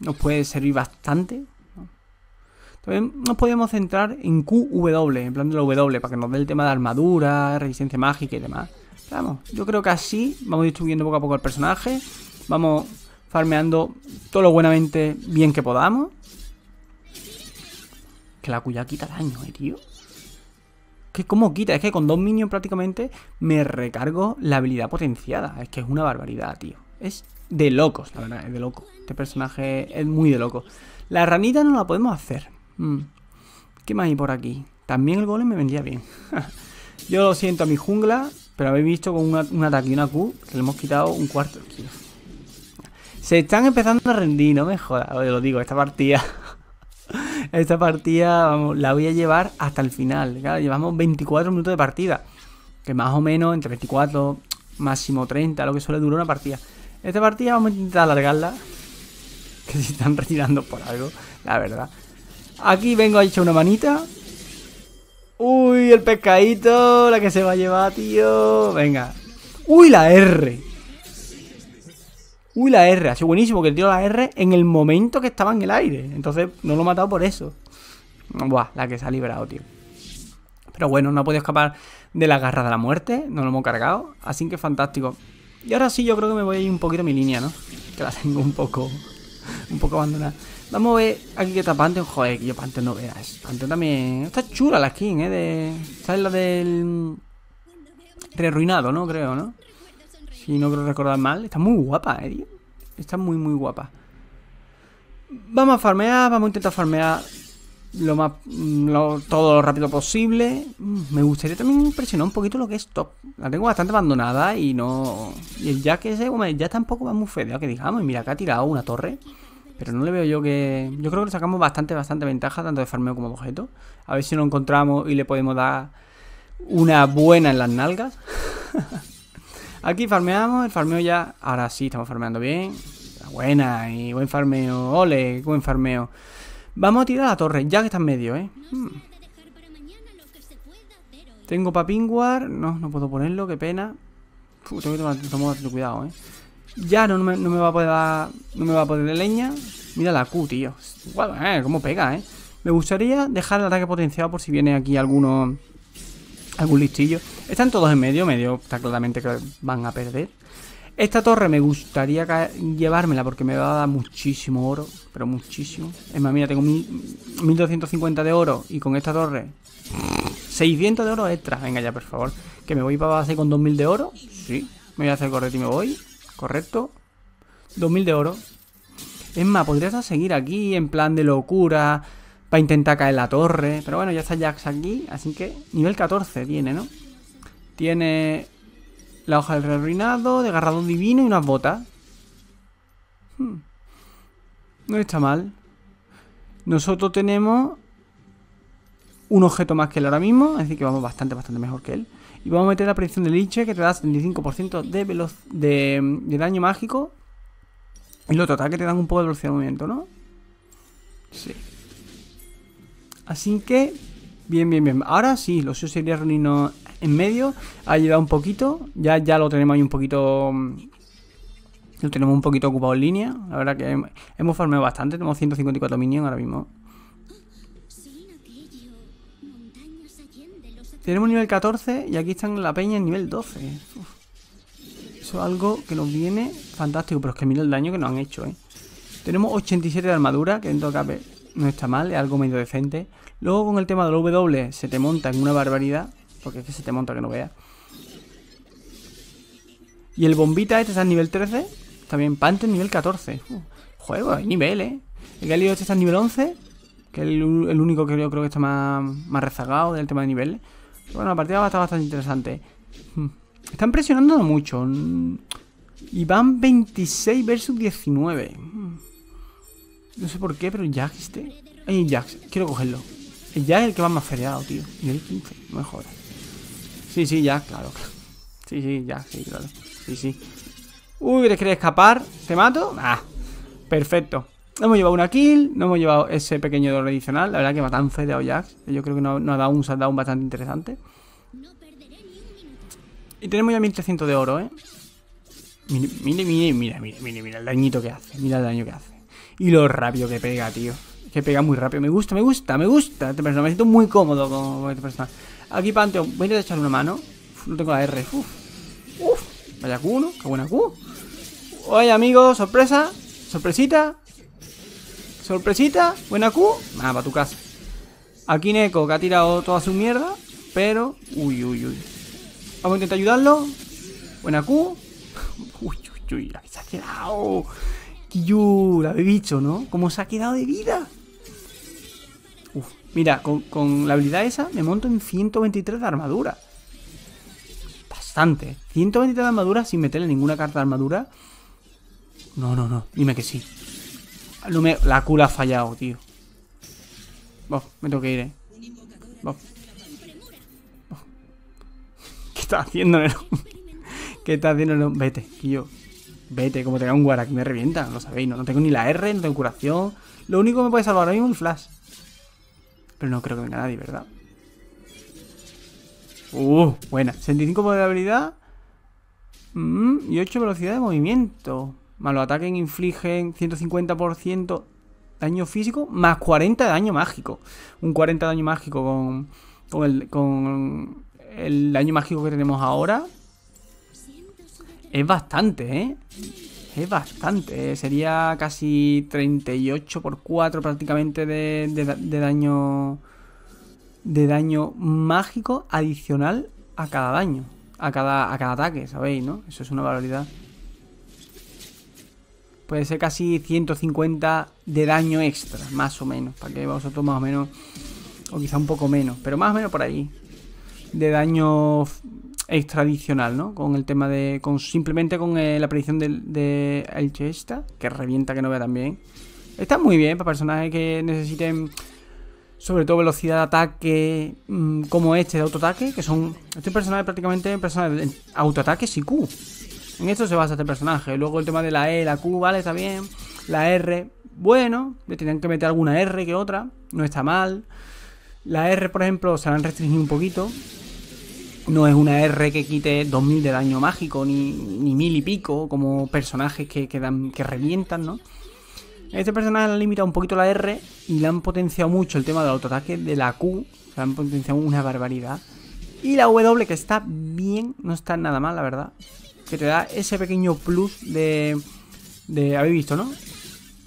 nos puede servir bastante. También nos podemos centrar en QW, en plan de la W, para que nos dé el tema de armadura, resistencia mágica y demás. vamos, yo creo que así vamos distribuyendo poco a poco el personaje. Vamos farmeando todo lo buenamente bien que podamos. Que la cuya quita daño, eh, tío que cómo quita, es que con dos minions prácticamente me recargo la habilidad potenciada. Es que es una barbaridad, tío. Es de locos, la verdad, es de loco. Este personaje es muy de loco. La ranita no la podemos hacer. Mm. ¿Qué más hay por aquí? También el golem me vendría bien. Yo lo siento a mi jungla, pero habéis visto con un ataque y una Q que le hemos quitado un cuarto de kilo. Se están empezando a rendir, no me jodas, os lo digo, esta partida... Esta partida la voy a llevar hasta el final. llevamos 24 minutos de partida. Que más o menos entre 24, máximo 30, lo que suele durar una partida. Esta partida vamos a intentar alargarla. Que se están retirando por algo, la verdad. Aquí vengo a echar una manita. Uy, el pescadito, la que se va a llevar, tío. Venga. Uy, la R. Uy, la R. Ha sido buenísimo que el tío la R en el momento que estaba en el aire. Entonces no lo he matado por eso. Buah, la que se ha liberado, tío. Pero bueno, no ha podido escapar de la garra de la muerte. No lo hemos cargado. Así que fantástico. Y ahora sí, yo creo que me voy a ir un poquito a mi línea, ¿no? Que la tengo un poco. Un poco abandonada. Vamos a ver aquí que está Pantheon. Joder, que yo Pantheon no veas. Pantheon también. Está chula la skin, ¿eh? De... ¿Sabes la del. Mm, ruinado, ¿no? Creo, ¿no? Y no creo recordar mal. Está muy guapa, eh, Está muy, muy guapa. Vamos a farmear, vamos a intentar farmear lo más mm, todo lo rápido posible. Mm, me gustaría también impresionar un poquito lo que es top. La tengo bastante abandonada y no. Y el Jack ese, ya tampoco va muy feo, que digamos. Y mira, acá ha tirado una torre. Pero no le veo yo que. Yo creo que le sacamos bastante, bastante ventaja, tanto de farmeo como de objeto. A ver si lo encontramos y le podemos dar una buena en las nalgas. Aquí farmeamos, el farmeo ya... Ahora sí, estamos farmeando bien. Buena, y buen farmeo. Ole, buen farmeo. Vamos a tirar a la torre, ya que está en medio, ¿eh? Tengo papinguar. No, no puedo ponerlo, qué pena. tengo que tomar, cuidado, ¿eh? Ya no, me, va a poder dar, no me va a poder de leña. Mira la Q, tío. Guau, eh, cómo pega, ¿eh? Me gustaría dejar el ataque potenciado por si viene aquí alguno algún listillo. Están todos en medio, medio está claramente que van a perder. Esta torre me gustaría llevármela porque me va a dar muchísimo oro, pero muchísimo. Es más, mira, tengo 1250 de oro y con esta torre 600 de oro extra. Venga ya, por favor. Que me voy para base con 2000 de oro. Sí, me voy a hacer correcto y me voy. Correcto. 2000 de oro. Es más, podrías seguir aquí en plan de locura, Va a intentar caer la torre. Pero bueno, ya está Jax aquí. Así que nivel 14 viene, ¿no? Tiene la hoja del rey arruinado, de divino y unas botas. Hmm. No está mal. Nosotros tenemos un objeto más que él ahora mismo. Así que vamos bastante, bastante mejor que él. Y vamos a meter la predicción de Liche, que te da 75% de, de, mm, de daño mágico. Y lo total que te dan un poco de velocidad de movimiento, ¿no? Sí. Así que, bien, bien, bien. Ahora sí, los suyo sería reunirnos en medio. Ha llegado un poquito. Ya, ya lo tenemos ahí un poquito... Mm, lo tenemos un poquito ocupado en línea. La verdad que hemos formado bastante. Tenemos 154 minions ahora mismo. Tenemos nivel 14 y aquí están la peña en nivel 12. Eso es algo que nos viene fantástico. Pero es que mira el daño que nos han hecho, ¿eh? Tenemos 87 de armadura, que dentro cabe no está mal, es algo medio decente. Luego con el tema del W se te monta en una barbaridad, porque es que se te monta que no veas. Y el bombita este está en nivel 13, también Panther nivel 14. juego, hay nivel, ¿eh? El Galio este está en nivel 11, que es el, único que yo creo que está más, más rezagado del tema de nivel. Pero bueno, la partida va a estar bastante interesante. Hmm. Están presionando mucho. Mm, y van 26 versus 19. No sé por qué, pero Jax Jack este. Hay un Jack, quiero cogerlo. El Jack es el que va más feriado, tío. el 15, no me jodas. Sí, sí, Jax, claro, Sí, sí, Jax, sí, claro. Sí, sí. Uy, ¿quieres querer escapar? ¿Te mato? Ah, perfecto. No hemos llevado una kill, no hemos llevado ese pequeño dolor adicional. La verdad que va tan fedeado Jax. Yo creo que nos ha dado un saldown bastante interesante. Y tenemos ya 1300 de oro, ¿eh? mire, mire, mira, mira, mira, mira el dañito que hace. Mira el daño que hace. Y lo rápido que pega, tío. Que pega muy rápido. Me gusta, me gusta, me gusta este Me siento muy cómodo con esta persona. Aquí Panteón. Voy a intentar echarle una mano. no tengo la R. Uf. Vaya Q, ¿no? Qué buena Q. Oye, amigo, sorpresa. Sorpresita. Sorpresita. Buena Q. Nada, para tu casa. Aquí Neko, que ha tirado toda su mierda. Pero. Uy, uy, uy. Vamos a intentar ayudarlo. Buena Q. Uy, uy, uy. que se ha quedado. La la bebicho, ¿no? ¿Cómo se ha quedado de vida? Uf, mira, con, la habilidad esa me monto en 123 de armadura. Bastante. 123 ¿eh? de armadura sin meterle ninguna carta de armadura. No, no, no. Dime que sí. La culo ha fallado, tío. Bof, me tengo que ir, eh. ¿Qué está haciendo, Nerón? ¿Qué está haciendo, Nerón? Vete, tío yo. Vete, como tenga un Warak, me revienta, lo sabéis, no, no tengo ni la R, no tengo curación. Lo único que me puede salvar ahora mismo es un Flash. Pero no creo que venga nadie, ¿verdad? Uh, buena. 65 de habilidad. Mm, y 8 velocidad de movimiento. Más los ataques infligen 150% daño físico, más 40 de daño mágico. Un 40 de daño mágico con, con, el, con el daño mágico que tenemos ahora. Es bastante, ¿eh? Es bastante. ¿eh? Sería casi 38 por 4 prácticamente de, daño... De daño mágico adicional a cada daño. A cada, a cada ataque, ¿sabéis, no? Eso es una valoridad Puede ser casi 150 de daño extra, más o menos. Para que vosotros más o menos... O quizá un poco menos, pero más o menos por ahí. De daño tradicional, ¿no? Con el tema de. simplemente con eh, la predicción de, de El Chesta, que revienta que no vea también. Está muy bien para personajes que necesiten. Sobre todo velocidad de ataque mm, como este de autoataque, que son. Este personaje prácticamente personaje de autoataque y Q. En esto se basa este personaje. Luego el tema de la E, la Q, vale, está bien. La R, bueno, le tienen que meter alguna R que otra, no está mal. La R, por ejemplo, se han restringido un poquito no es una R que quite 2000 de daño mágico, ni, ni mil y pico, como personajes que, que revientan, ¿no? Este personaje le limitado un poquito la R y le han potenciado mucho el tema del autoataque de la Q, le han potenciado una barbaridad. Y la W que está bien, no está nada mal, la verdad, que te da ese pequeño plus de... de Habéis visto, ¿no?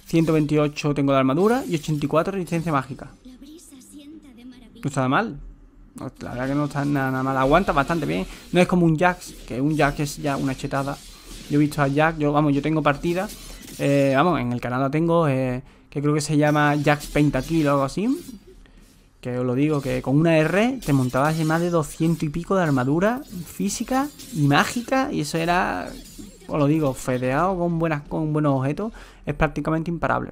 128 tengo de armadura y 84 resistencia mágica. No está nada mal, la verdad que no está nada, mal. Aguanta bastante bien. No es como un Jax, que un Jax es ya una chetada. Yo he visto a Jax, yo, vamos, yo tengo partidas. Eh, vamos, en el canal la tengo, eh, que creo que se llama Jax kill o algo así. Que os lo digo, que con una R te montabas ya más de 200 y pico de armadura física y mágica. Y eso era, os lo digo, fedeado con, buenas, con buenos objetos. Es prácticamente imparable.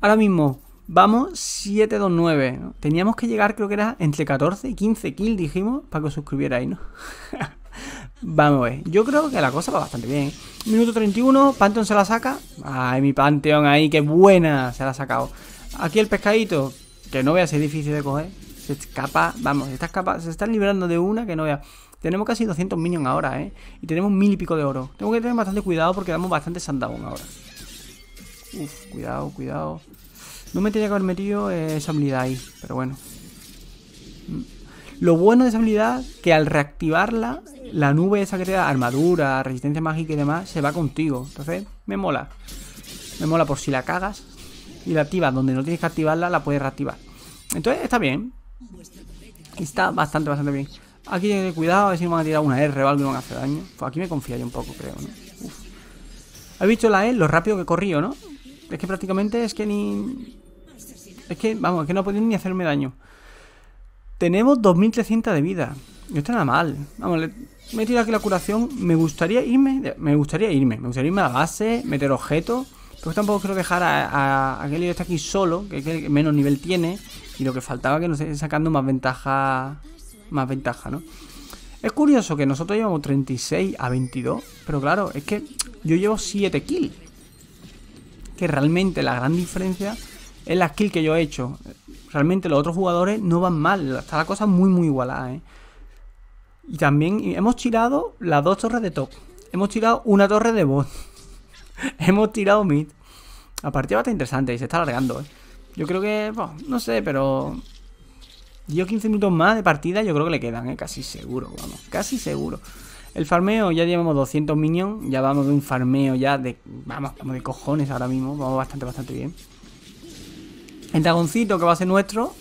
Ahora mismo, Vamos 729. Teníamos que llegar, creo que era entre 14 y 15 kills, dijimos, para que os ahí, ¿no? Vamos a Yo creo que la cosa va bastante bien. Minuto 31, Pantheon se la saca. Ay, mi panteón ahí, qué buena. Se la ha sacado. Aquí el pescadito, que no vea si es difícil de coger. Se escapa, vamos, se está, escapa, se está liberando de una que no vea. Tenemos casi 200 minions ahora, ¿eh? Y tenemos mil y pico de oro. Tengo que tener bastante cuidado porque damos bastante sandown ahora. Uf, cuidado, cuidado. No me tenía que haber metido eh, esa habilidad ahí, pero bueno. Mm. Lo bueno de esa habilidad que al reactivarla, la nube esa que te da armadura, resistencia mágica y demás, se va contigo. Entonces, me mola. Me mola por si la cagas y la activas donde no tienes que activarla, la puedes reactivar. Entonces, está bien. Está bastante, bastante bien. Aquí hay que tener cuidado, a ver si me van a tirar una R o algo me van a hacer daño. Pues aquí me confía yo un poco, creo, ¿no? ¿Has visto la E? Lo rápido que corrió, ¿no? Es que prácticamente es que ni... Es que, vamos, es que no podía ni hacerme daño. Tenemos 2.300 de vida. yo está nada mal. Vamos, le, me he tirado aquí la curación. Me gustaría irme. Me gustaría irme. Me gustaría irme a la base, meter objetos. Pero tampoco quiero dejar a, a, aquel que está aquí solo, que, es que menos nivel tiene. Y lo que faltaba que nos esté sacando más ventaja. Más ventaja, ¿no? Es curioso que nosotros llevamos 36 a 22. Pero claro, es que yo llevo 7 kills. Que realmente la gran diferencia es la skill que yo he hecho. Realmente los otros jugadores no van mal, está la cosa muy muy igualada. ¿eh? Y también hemos tirado las dos torres de top. Hemos tirado una torre de bot. hemos tirado mid. La partida va a estar interesante y se está alargando. ¿eh? Yo creo que, no sé, pero Dio o 15 minutos más de partida yo creo que le quedan, ¿eh? casi seguro, vamos, casi seguro. El farmeo, ya llevamos 200 minions, ya vamos de un farmeo ya de, vamos, como de cojones ahora mismo, vamos bastante, bastante bien. El dragoncito que va a ser nuestro.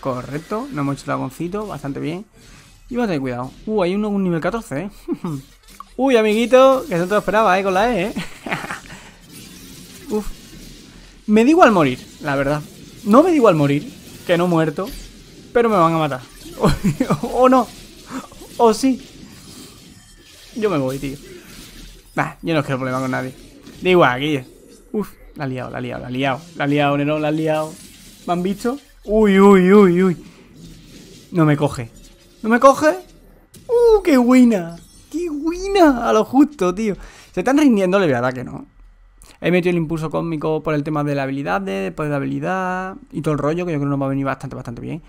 Correcto, no hemos hecho dragoncito, bastante bien. Y vamos a tener cuidado. Uh, hay uno un nivel 14, ¿eh? Uy, amiguito, que no te lo esperaba, ¿eh? Con la E, ¿eh? Uf. Me digo al morir, la verdad. No me digo al morir, que no muerto, pero me van a matar. o no. O sí. Yo me voy, tío. Bah, yo no quiero problema con nadie. Da igual, aquí. Uf. La ha liado, la ha liado, la ha liado. La ha liado, Nerón, la ha liado. ¿Me han visto? Uy, uy, uy, uy. No me coge. ¿No me coge? ¡Uh, qué buena! ¡Qué buena! A lo justo, tío. Se están rindiendo, la verdad que no. He metido el impulso cósmico por el tema de la habilidad, de, después de habilidad y todo el rollo, que yo creo que nos va a venir bastante, bastante bien.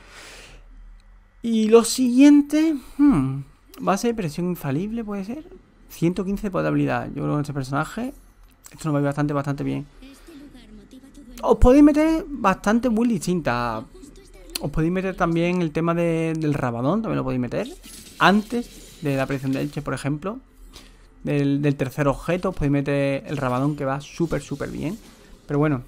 Y lo siguiente... Hmm, va a ser presión infalible, puede ser. 115 de habilidad. Yo creo que este personaje... Esto nos va a ir bastante, bastante bien os podéis meter bastante muy distinta Os podéis meter también el tema del Rabadón, también lo podéis meter. Antes de la aparición de Elche, por ejemplo. Del, tercer objeto, os podéis meter el Rabadón que va súper, súper bien. Pero bueno,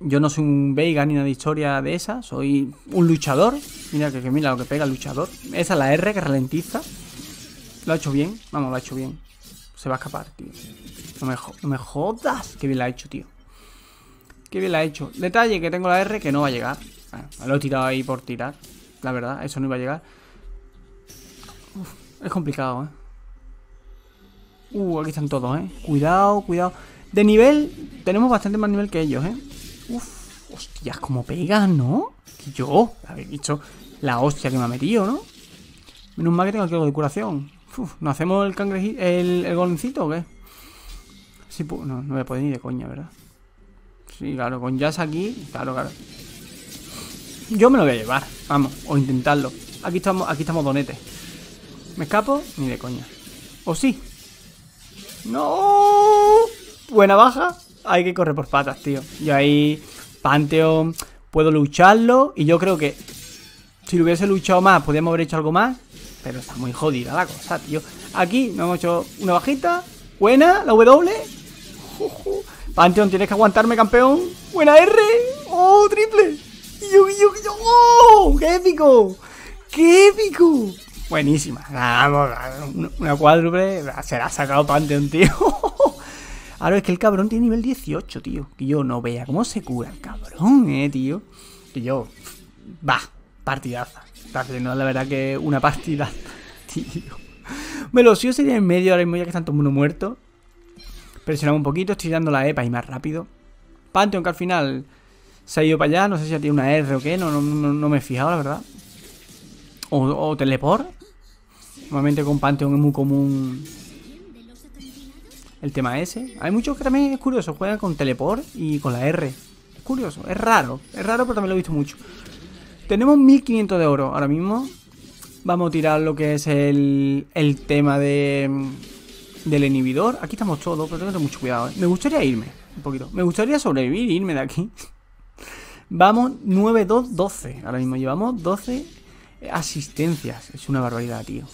yo no soy un Veiga ni nada de historia de esa, soy un luchador. Mira que, mira lo que pega el luchador. Esa es la R que ralentiza. Lo ha hecho bien, vamos, lo ha hecho bien. Se va a escapar, tío. No me, no me jodas que bien la ha hecho, tío. Qué bien la he hecho. Detalle que tengo la R que no va a llegar. lo he tirado ahí por tirar. La verdad, eso no iba a llegar. es complicado, ¿eh? Uh, aquí están todos, ¿eh? Cuidado, cuidado. De nivel, tenemos bastante más nivel que ellos, ¿eh? Uf, hostias, como pega, ¿no? Que yo, habéis dicho, la hostia que me ha metido, ¿no? Menos mal que tengo aquí algo de curación. Uf, ¿no hacemos el cangrejito, el, el golencito o qué? no, no voy a ni de coña, ¿verdad? Sí, claro, con Jazz aquí, claro, claro. Yo me lo voy a llevar, vamos, o intentarlo. Aquí estamos, aquí estamos donetes. ¿Me escapo? Ni de coña. ¿O sí? ¡No! Buena baja. Hay que correr por patas, tío. Y ahí, Panteón, puedo lucharlo. Y yo creo que si lo hubiese luchado más, podríamos haber hecho algo más. Pero está muy jodida la cosa, tío. Aquí nos hemos hecho una bajita. Buena, la W. Panteón, tienes que aguantarme, campeón. Buena R. Oh, triple. Yo, yo, yo. Oh, qué épico. Qué épico. Buenísima. Una cuádruple Se la ha sacado panteón tío. Ahora es que el cabrón tiene nivel 18, tío. Que yo no vea cómo se cura el cabrón, eh, tío. Que yo. Va, partidaza. Está haciendo la verdad que una partidaza, tío. Me sería en medio ahora mismo ya que están todo el mundo muerto. Presionamos un poquito, estoy dando la E para ir más rápido. Pantheon que al final se ha ido para allá, no sé si ya tiene una R o qué, no, no, me he fijado la verdad. O, o, teleport. Normalmente con Pantheon es muy común el tema ese. Hay muchos que también es curioso, juegan con teleport y con la R. Es curioso, es raro, es raro pero también lo he visto mucho. Tenemos 1500 de oro ahora mismo. Vamos a tirar lo que es el, el tema de del inhibidor. Aquí estamos todos, pero tengo que tener mucho cuidado. ¿eh? Me gustaría irme un poquito. Me gustaría sobrevivir e irme de aquí. Vamos 9-2-12. Ahora mismo llevamos 12 asistencias. Es una barbaridad, tío.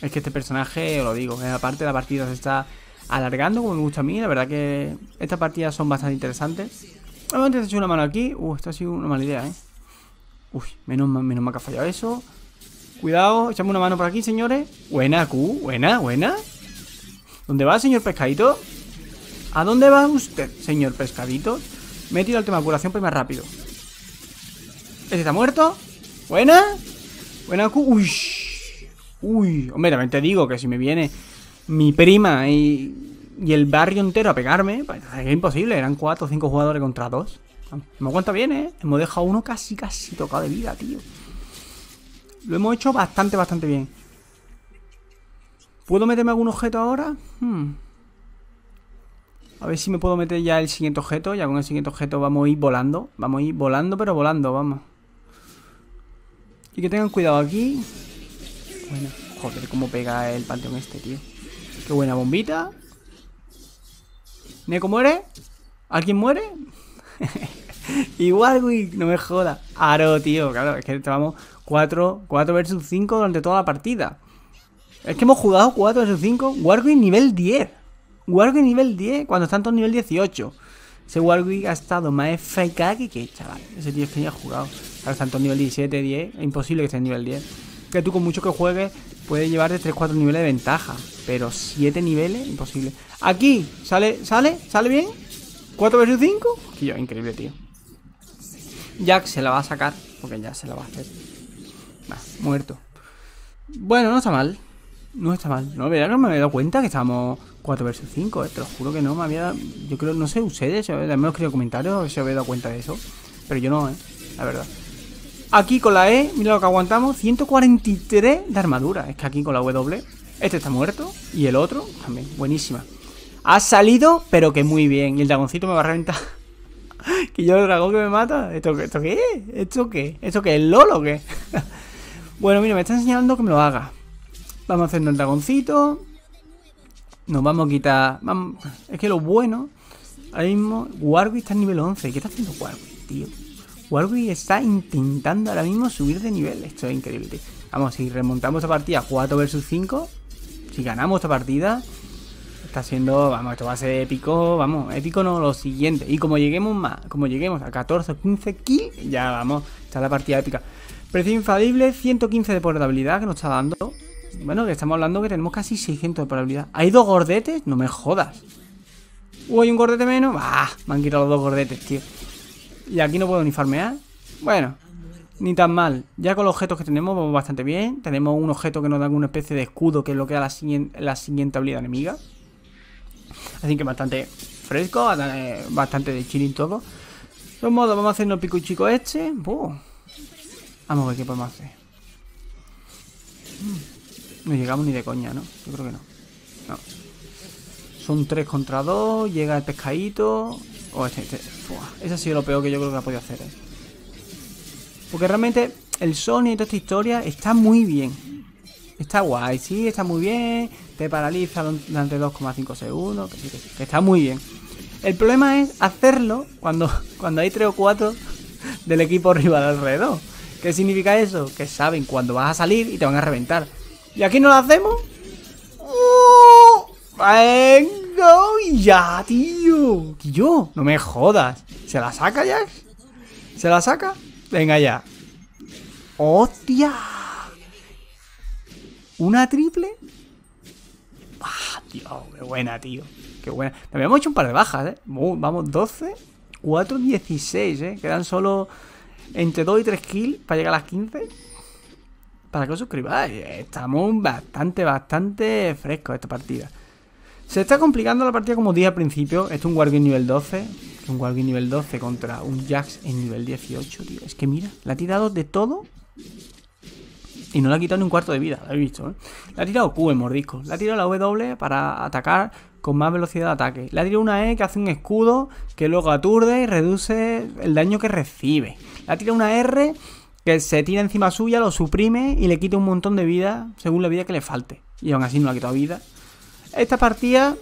Es que este personaje, os lo digo, ¿eh? aparte la partida se está alargando como me gusta a mí. La verdad que estas partidas son bastante interesantes. antes he hecho una mano aquí. Uh, esto ha sido una mala idea, ¿eh? Uy, menos, menos mal ha fallado eso. Cuidado, echame una mano por aquí, señores. Buena, Q. Buena, buena. ¿Dónde va, señor pescadito? ¿A dónde va usted, señor pescadito? Me he tirado el tema de curación pues más rápido. ¿Ese está muerto? ¿Buena? ¿Buena? Uy. Uy. Hombre, también te digo que si me viene mi prima y, y el barrio entero a pegarme, pues, es imposible. Eran cuatro o cinco jugadores contra dos. Me aguanta bien, ¿eh? Hemos dejado uno casi, casi tocado de vida, tío. Lo hemos hecho bastante, bastante bien. ¿Puedo meterme algún objeto ahora? Hmm. A ver si me puedo meter ya el siguiente objeto. Ya con el siguiente objeto vamos a ir volando. Vamos a ir volando, pero volando, vamos. Y que tengan cuidado aquí. Bueno, joder, cómo pega el panteón este, tío. Qué buena bombita. ¿Neko muere? ¿Alguien muere? Igual, güey, no me joda. Aro, tío, claro, es que estamos 4, 4 versus 5 durante toda la partida. Es que hemos jugado 4 de 5. Warwick nivel 10. Warwick nivel 10 cuando están todos nivel 18. Ese Warwick ha estado más FK que chaval. Ese tío es que ya ha jugado. Ahora están todos nivel 17, 10. Es imposible que esté en nivel 10. Que tú con mucho que juegues puedes llevar de 3-4 niveles de ventaja. Pero 7 niveles, imposible. Aquí, ¿sale? ¿Sale? ¿Sale bien? 4 vs 5. Aquí increíble, tío. Jack se la va a sacar. Porque ya se la va a hacer. Va, muerto. Bueno, no está mal. No está mal. No, verá, no me había dado cuenta que estábamos 4 versus 5. Eh, te lo juro que no me había. Yo creo, no sé ustedes, al menos escrito comentarios a ver si habéis dado cuenta de eso. Pero yo no, eh, La verdad. Aquí con la E, mira lo que aguantamos: 143 de armadura. Es que aquí con la W, este está muerto. Y el otro también. Buenísima. Ha salido, pero que muy bien. Y el dragoncito me va a reventar. que yo el dragón que me mata. ¿Esto, esto qué ¿Esto qué? ¿Esto qué? ¿El Lolo qué? bueno, mira, me está enseñando que me lo haga. Vamos haciendo el dragoncito. Nos vamos a quitar... Es que lo bueno... Ahora mismo... Warwick está en nivel 11. ¿Qué está haciendo Warwick, tío? Warwick está intentando ahora mismo subir de nivel. Esto es increíble, Vamos, si remontamos esta partida 4 versus 5... Si ganamos esta partida... Está siendo... Vamos, esto va a ser épico. Vamos, épico no, lo siguiente. Y como lleguemos más... Como lleguemos a 14 o 15 kills... Ya, vamos. Está la partida épica. Precio infalible, 115 de portabilidad que nos está dando. Bueno, que estamos hablando que tenemos casi 600 de probabilidad. ¿Hay dos gordetes? No me jodas. ¿O hay un gordete menos? Bah, Me han quitado los dos gordetes, tío. Y aquí no puedo ni farmear. Bueno, ni tan mal. Ya con los objetos que tenemos vamos bastante bien. Tenemos un objeto que nos da una especie de escudo que es lo la siguiente, la siguiente habilidad enemiga. Así que bastante fresco, eh, bastante de y todo. De todos modos, vamos a hacernos pico y chico este. Vamos a ver qué podemos hacer. No llegamos ni de coña, ¿no? Yo creo que no. No. Son 3 contra 2. Llega el pescadito. Oh, este, este. ha sido lo peor que yo creo que ha podido hacer. ¿eh? Porque realmente el Sony y esta historia está muy bien. Está guay, sí, está muy bien. Te paraliza durante 2,5 segundos. Que, sí, que, sí, está muy bien. El problema es hacerlo cuando, cuando hay 3 o 4 del equipo rival alrededor. ¿Qué significa eso? Que saben cuando vas a salir y te van a reventar. ¿Y aquí no la hacemos? ¡Oh! ¡Venga! ¡Ya, tío! yo? No me jodas. ¿Se la saca, ya ¿Se la saca? Venga ya. ¡Hostia! ¿Una triple? ¡Ah, tío! ¡Qué buena, tío! ¡Qué buena! También hemos hecho un par de bajas, ¿eh? vamos, 12, 4, 16, ¿eh? Quedan solo entre 2 y 3 kills para llegar a las 15 para que os suscribáis. Estamos bastante, bastante frescos esta partida. Se está complicando la partida como dije al principio. Esto es un Wargame nivel 12. Un Wargame nivel 12 contra un Jax en nivel 18, tío. Es que mira, la ha tirado de todo. Y no le ha quitado ni un cuarto de vida, lo habéis visto, ¿eh? Le ha tirado Q en mordisco. Le ha tirado la W para atacar con más velocidad de ataque. Le ha tirado una E que hace un escudo que luego aturde y reduce el daño que recibe. Le ha tirado una R que se tira encima suya, lo suprime y le quita un montón de vida según la vida que le falte. Y aún así no le ha quitado vida. Esta partida,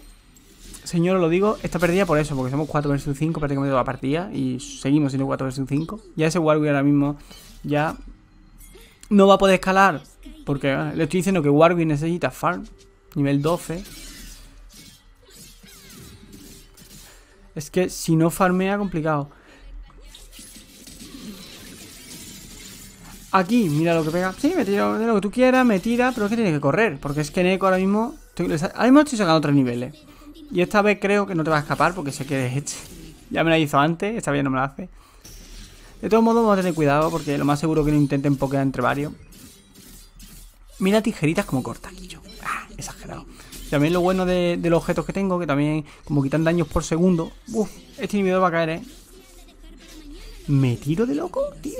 señor, lo digo, Está perdida por eso, porque somos 4 vs 5 prácticamente toda la partida y seguimos siendo 4 vs 5. Ya ese Warwick ahora mismo ya no va a poder escalar, porque ah, le estoy diciendo que Warwick necesita farm, nivel 12. Es que si no farmea, complicado. Aquí, mira lo que pega. Sí, me tiro de lo que tú quieras, me tira, pero es que tiene que correr. Porque es que Neko ahora mismo. Estoy, ahora mismo estoy sacando tres niveles. Y esta vez creo que no te va a escapar porque sé que Ya me la hizo antes, esta vez no me la hace. De todos modos, vamos a tener cuidado porque lo más seguro que no intenten pokear entre varios. Mira tijeritas como corta, Ah, exagerado. También lo bueno de, de, los objetos que tengo, que también como quitan daños por segundo. Uf, este inhibidor va a caer, ¿eh? ¿Me tiro de loco, tío?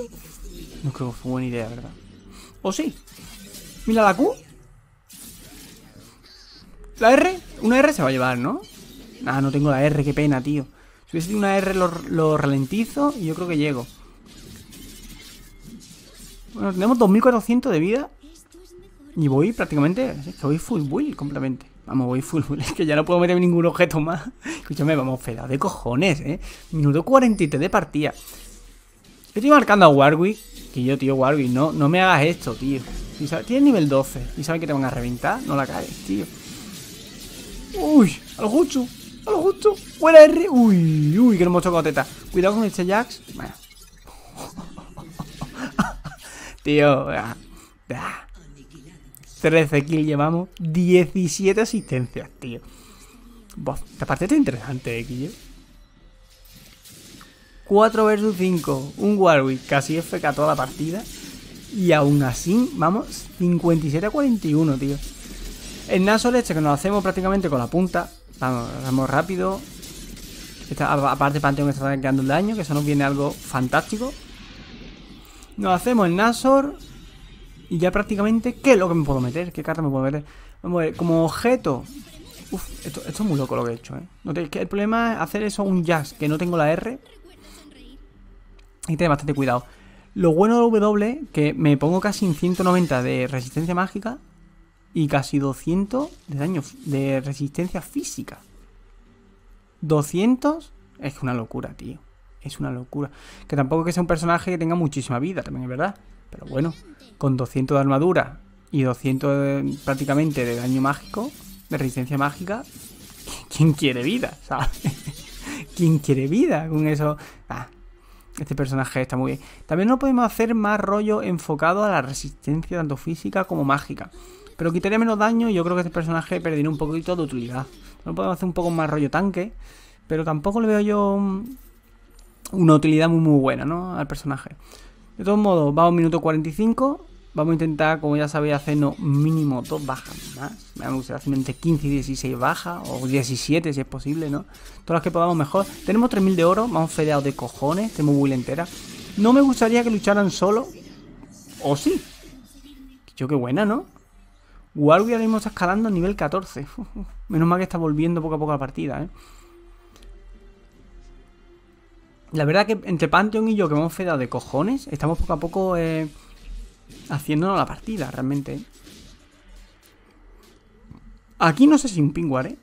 No creo que fue buena idea, ¿verdad? ¿O sí? Mira la Q. ¿La R? Una R se va a llevar, ¿no? Ah, no tengo la R, qué pena, tío. Si hubiese tenido una R lo, ralentizo y yo creo que llego. Bueno, tenemos 2400 de vida. Y voy prácticamente... voy full build completamente. Vamos, voy full Es que ya no puedo meter ningún objeto más. Escúchame, vamos, feda de cojones, ¿eh? Minuto 43 de partida estoy marcando a Warwick. Que yo, tío, Warwick, no, no me hagas esto, tío. Tienes nivel 12 y sabes que te van a reventar. No la caes, tío. Uy, a lo justo. A lo justo. Buena R. Uy, uy, que no hemos tocado teta. Cuidado con este Jax. Bueno. tío, 13 kills llevamos, 17 asistencias, tío. Esta parte está interesante, eh, 4 versus 5, un Warwick casi FK toda la partida. Y aún así, vamos, 57 a 41, tío. El Nasor este que nos hacemos prácticamente con la punta. Vamos, rápido. Esta, aparte Panteón está quedando el daño, que eso nos viene algo fantástico. Nos hacemos el Nasor. Y ya prácticamente, ¿qué es lo que me puedo meter? ¿Qué carta me puedo meter? Vamos a ver, como objeto. Uf, esto, es muy loco lo que he hecho, ¿eh? No que el problema es hacer eso un jazz, que no tengo la R. Hay que tener bastante cuidado. Lo bueno del W, que me pongo casi en 190 de resistencia mágica y casi 200 de daño de resistencia física. 200 es una locura, tío. Es una locura. Que tampoco que sea un personaje que tenga muchísima vida, también es verdad. Pero bueno, con 200 de armadura y 200 prácticamente de daño mágico, de resistencia mágica, ¿quién quiere vida? ¿Sabes? ¿Quién quiere vida con eso? Ah, este personaje está muy bien. También no podemos hacer más rollo enfocado a la resistencia tanto física como mágica. Pero quitaría menos daño y yo creo que este personaje perdería un poquito de utilidad. No podemos hacer un poco más rollo tanque. Pero tampoco le veo yo una utilidad muy muy buena, ¿no? Al personaje. De todos modos, va a un minuto 45 Vamos a intentar, como ya sabéis, hacernos mínimo dos bajas más. Me gustaría hacer entre 15 y 16 bajas, o 17 si es posible, ¿no? Todas las que podamos mejor. Tenemos 3.000 de oro, vamos fedeados de cojones, tenemos build entera. No me gustaría que lucharan solo, o sí. Yo qué buena, ¿no? Warwick ahora mismo está escalando a nivel 14. Menos mal que está volviendo poco a poco la partida, ¿eh? La verdad que entre Pantheon y yo, que hemos fedeado de cojones, estamos poco a poco... Eh, haciéndonos la partida, realmente. Aquí no sé si un pingüar, ¿eh?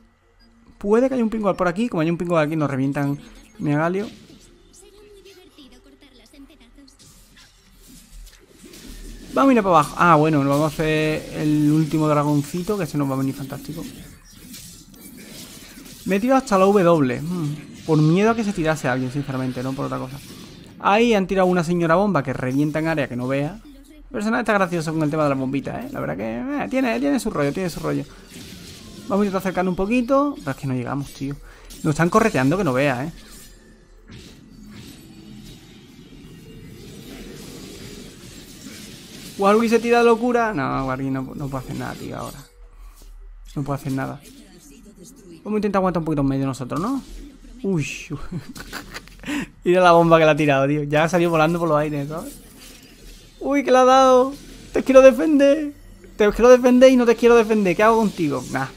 Puede que haya un pingüar por aquí. Como hay un pingüar aquí, nos revientan Megalio. Vamos a ir para abajo. Ah, bueno, vamos a hacer el último dragoncito, que se nos va a venir fantástico. tirado hasta la W. Mm, por miedo a que se tirase alguien, sinceramente, no por otra cosa. Ahí han tirado una señora bomba que revienta en área que no vea personaje está gracioso con el tema de las bombitas, ¿eh? La verdad que eh, tiene, tiene su rollo, tiene su rollo. Vamos a ir acercando un poquito. Pero es que no llegamos, tío. Nos están correteando que no vea, ¿eh? Warwick se tira de locura. No, Warwick no, no puede hacer nada, tío, ahora. No puede hacer nada. Vamos a intentar aguantar un poquito en medio nosotros, ¿no? Uy. Mira la bomba que la ha tirado, tío. Ya ha salido volando por los aires, ¿sabes? Uy, que la ha dado. Te quiero defender. Te quiero defender y no te quiero defender. ¿Qué hago contigo? Nah.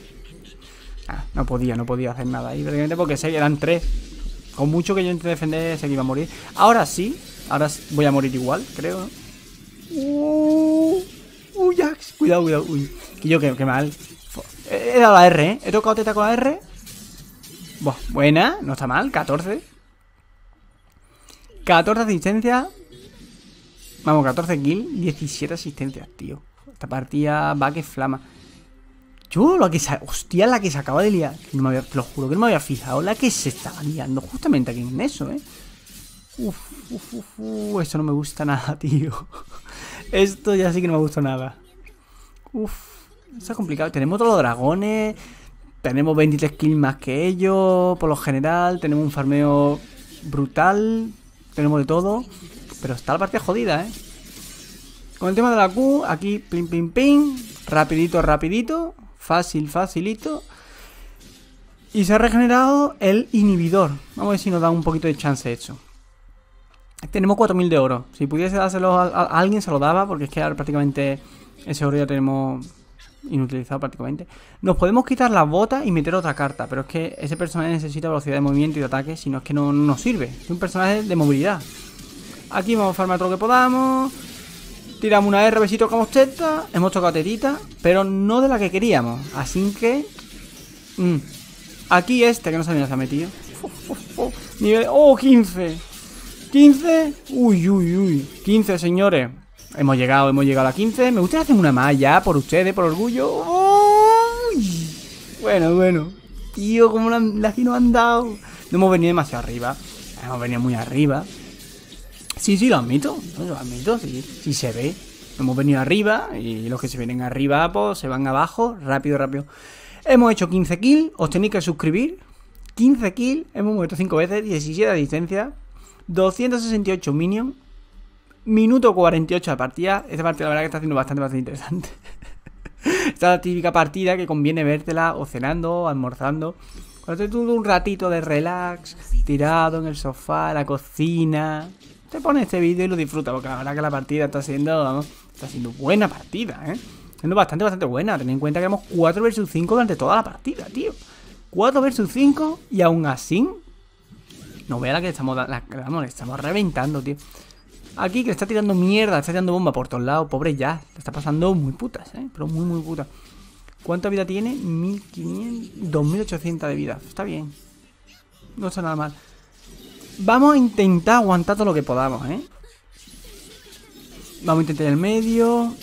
Ah, no podía, no podía hacer nada ahí. Prácticamente porque se eran tres. Con mucho que yo intenté defender, se iba a morir. Ahora sí. Ahora voy a morir igual, creo. Uh, uy, Jax. Cuidado, cuidado. Uy. Que yo, que, que mal. He dado la R, ¿eh? He tocado teta con la R. Buah, buena. No está mal. 14. 14 asistencia Vamos, 14 kills, 17 asistencias, tío. Esta partida va que flama. Yo, la que se... Hostia, la que se acaba de liar. Te lo juro que no me había fijado. La que se estaba liando justamente aquí en eso, ¿eh? Uf, uf, uf, Esto no me gusta nada, tío. Esto ya sí que no me gusta nada. Uf. Está complicado. Tenemos todos los dragones. Tenemos 23 kills más que ellos. Por lo general. Tenemos un farmeo brutal. Tenemos de todo. Pero está la partida jodida, ¿eh? Con el tema de la Q, aquí, pim, pim, pim. Rapidito, rapidito. Fácil, facilito. Y se ha regenerado el inhibidor. Vamos a ver si nos da un poquito de chance hecho. Tenemos 4.000 de oro. Si pudiese dárselo a, alguien, se lo daba, porque es que ahora prácticamente ese oro ya tenemos inutilizado prácticamente. Nos podemos quitar las botas y meter otra carta, pero es que ese personaje necesita velocidad de movimiento y de ataque, si no es que no nos sirve. Es un personaje de movilidad. Aquí vamos a farmar todo lo que podamos. Tiramos una R, besito tocamos teta. Hemos tocado tetita, pero no de la que queríamos. Así que... Mm, aquí este, que no sabía se ha metido. Nivel... ¡Oh, 15! 15. Uy, uy, uy. 15, señores. Hemos llegado, hemos llegado a 15. Me gustaría hacer una malla por ustedes, por orgullo. ¡Uy! Bueno, bueno. Tío, como la, la aquí no han dado. No hemos venido demasiado arriba. Hemos venido muy arriba. Sí, sí, lo admito, lo admito, sí, sí se ve. Hemos venido arriba y los que se vienen arriba pues se van abajo, rápido, rápido. Hemos hecho 15 kills, os tenéis que suscribir. 15 kills, hemos muerto 5 veces, 17 de distancia, 268 minions, minuto 48 de partida. Esta partida la verdad que está haciendo bastante, bastante interesante. Esta típica partida que conviene vértela o cenando, almorzando. Cuando te tú un ratito de relax, tirado en el sofá, la cocina, pone este vídeo y lo disfruta, porque la que la partida está siendo, vamos, está siendo buena partida, ¿eh? Siendo bastante, bastante buena. Ten en cuenta que hemos 4 versus 5 durante toda la partida, tío. 4 versus 5 y aún así... No vea la que estamos, la, vamos, le estamos reventando, tío. Aquí que le está tirando mierda, está tirando bomba por todos lados, pobre ya. Le está pasando muy putas, ¿eh? Pero muy, muy putas. ¿Cuánta vida tiene? 1500... 2800 de vida. Está bien. No está nada mal. Vamos a intentar aguantar todo lo que podamos, ¿eh? Vamos a intentar el medio.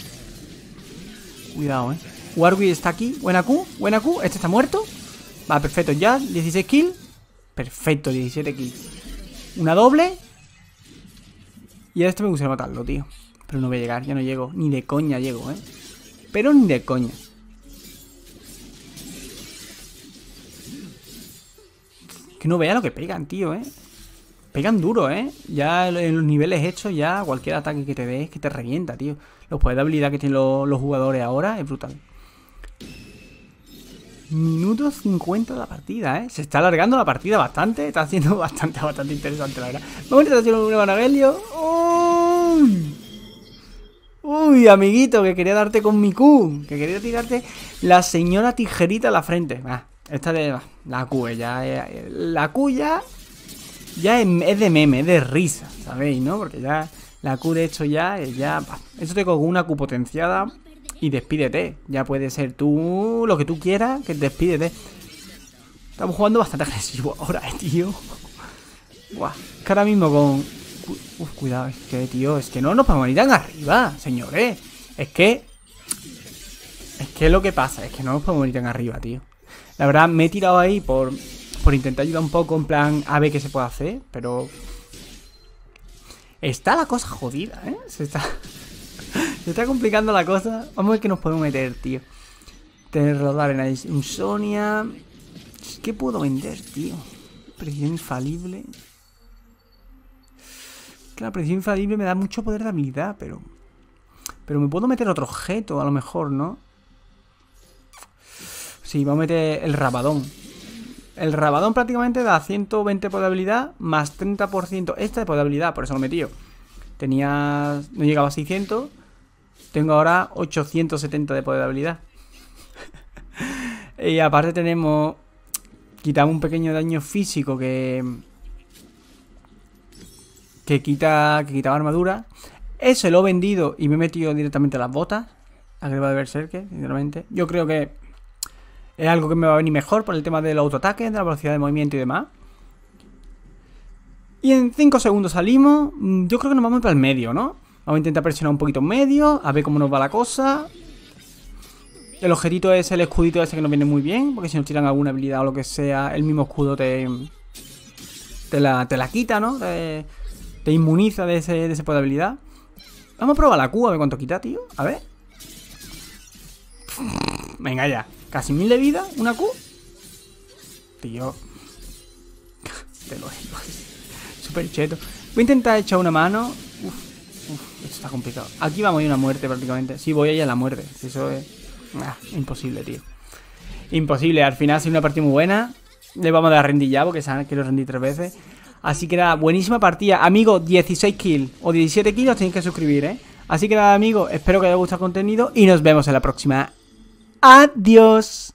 Cuidado, ¿eh? Warwick está aquí. Buena Q, buena Q. Este está muerto. Va, perfecto. Ya, 16 kills. Perfecto, 17 kills. Una doble. Y a este me gustaría matarlo, tío. Pero no voy a llegar, ya no llego. Ni de coña llego, ¿eh? Pero ni de coña. Que no vea lo que pegan, tío, ¿eh? pegan duro, ¿eh? Ya en los niveles hechos, ya cualquier ataque que te Es que te revienta, tío. Los poderes de habilidad que tienen los, jugadores ahora es brutal. Minuto 50 de la partida, ¿eh? Se está alargando la partida bastante. Está haciendo bastante, bastante interesante, la verdad. Vamos a hacer un Evangelio. ¡Uy! Uy, amiguito, que quería darte con mi Q. Que quería tirarte la señora tijerita a la frente. Ah, esta de... La Q, ya... Eh, la cuya. ya ya es, de meme, es de risa, ¿sabéis, no? Porque ya la Q de hecho ya, eh, ya... Eso te una Q potenciada y despídete. Ya puede ser tú lo que tú quieras, que despídete. Estamos jugando bastante agresivo ahora, eh, tío. Buah, es que ahora mismo con... Uf, cuidado, es que, tío, es que no nos podemos ir tan arriba, señores. Es que... Es que lo que pasa, es que no nos podemos ir tan arriba, tío. La verdad, me he tirado ahí por por intentar ayudar un poco, en plan, a ver qué se puede hacer, pero... Está la cosa jodida, ¿eh? Se está... se está complicando la cosa. Vamos a ver qué nos podemos meter, tío. Tener rodar en la insomnia... ¿Qué puedo vender, tío? Precisión infalible. Claro, la precisión infalible me da mucho poder de habilidad, pero... Pero me puedo meter otro objeto, a lo mejor, ¿no? Sí, vamos a meter el rabadón el Rabadón prácticamente da 120 poder de habilidad más 30% esta de poder habilidad, por eso lo metido. Tenía. No llegaba a 600. Tengo ahora 870 de poder de habilidad. y aparte tenemos. Quitamos un pequeño daño físico que. Que quita. Que quitaba armadura. Ese lo he vendido y me he metido directamente a las botas. A deber de que, sinceramente. Yo creo que es algo que me va a venir mejor por el tema del autoataque, de la velocidad de movimiento y demás. Y en 5 segundos salimos. Mm, yo creo que nos vamos para el medio, ¿no? Vamos a intentar presionar un poquito en medio, a ver cómo nos va la cosa. El ojerito es el escudito ese que nos viene muy bien, porque si nos tiran alguna habilidad o lo que sea, el mismo escudo te, te, la, quita, ¿no? Te, inmuniza de ese, de ese de habilidad. Vamos a probar la Q, a ver cuánto quita, tío. A ver. Venga ya. Casi mil de vida, una Q. Tío. Te lo digo. Super cheto. Voy a intentar echar una mano. Uf, uf, esto está complicado. Aquí vamos a ir a una muerte prácticamente. Sí, voy a ir a la muerte. Eso es... Ah, imposible, tío. Imposible. Al final ha sido una partida muy buena. Le vamos a dar rendir ya porque saben que lo rendí tres veces. Así que nada, buenísima partida. Amigo, 16 kills o 17 kills tenéis que suscribir, ¿eh? Así que nada, amigo. espero que os haya gustado el contenido y nos vemos en la próxima. Adiós.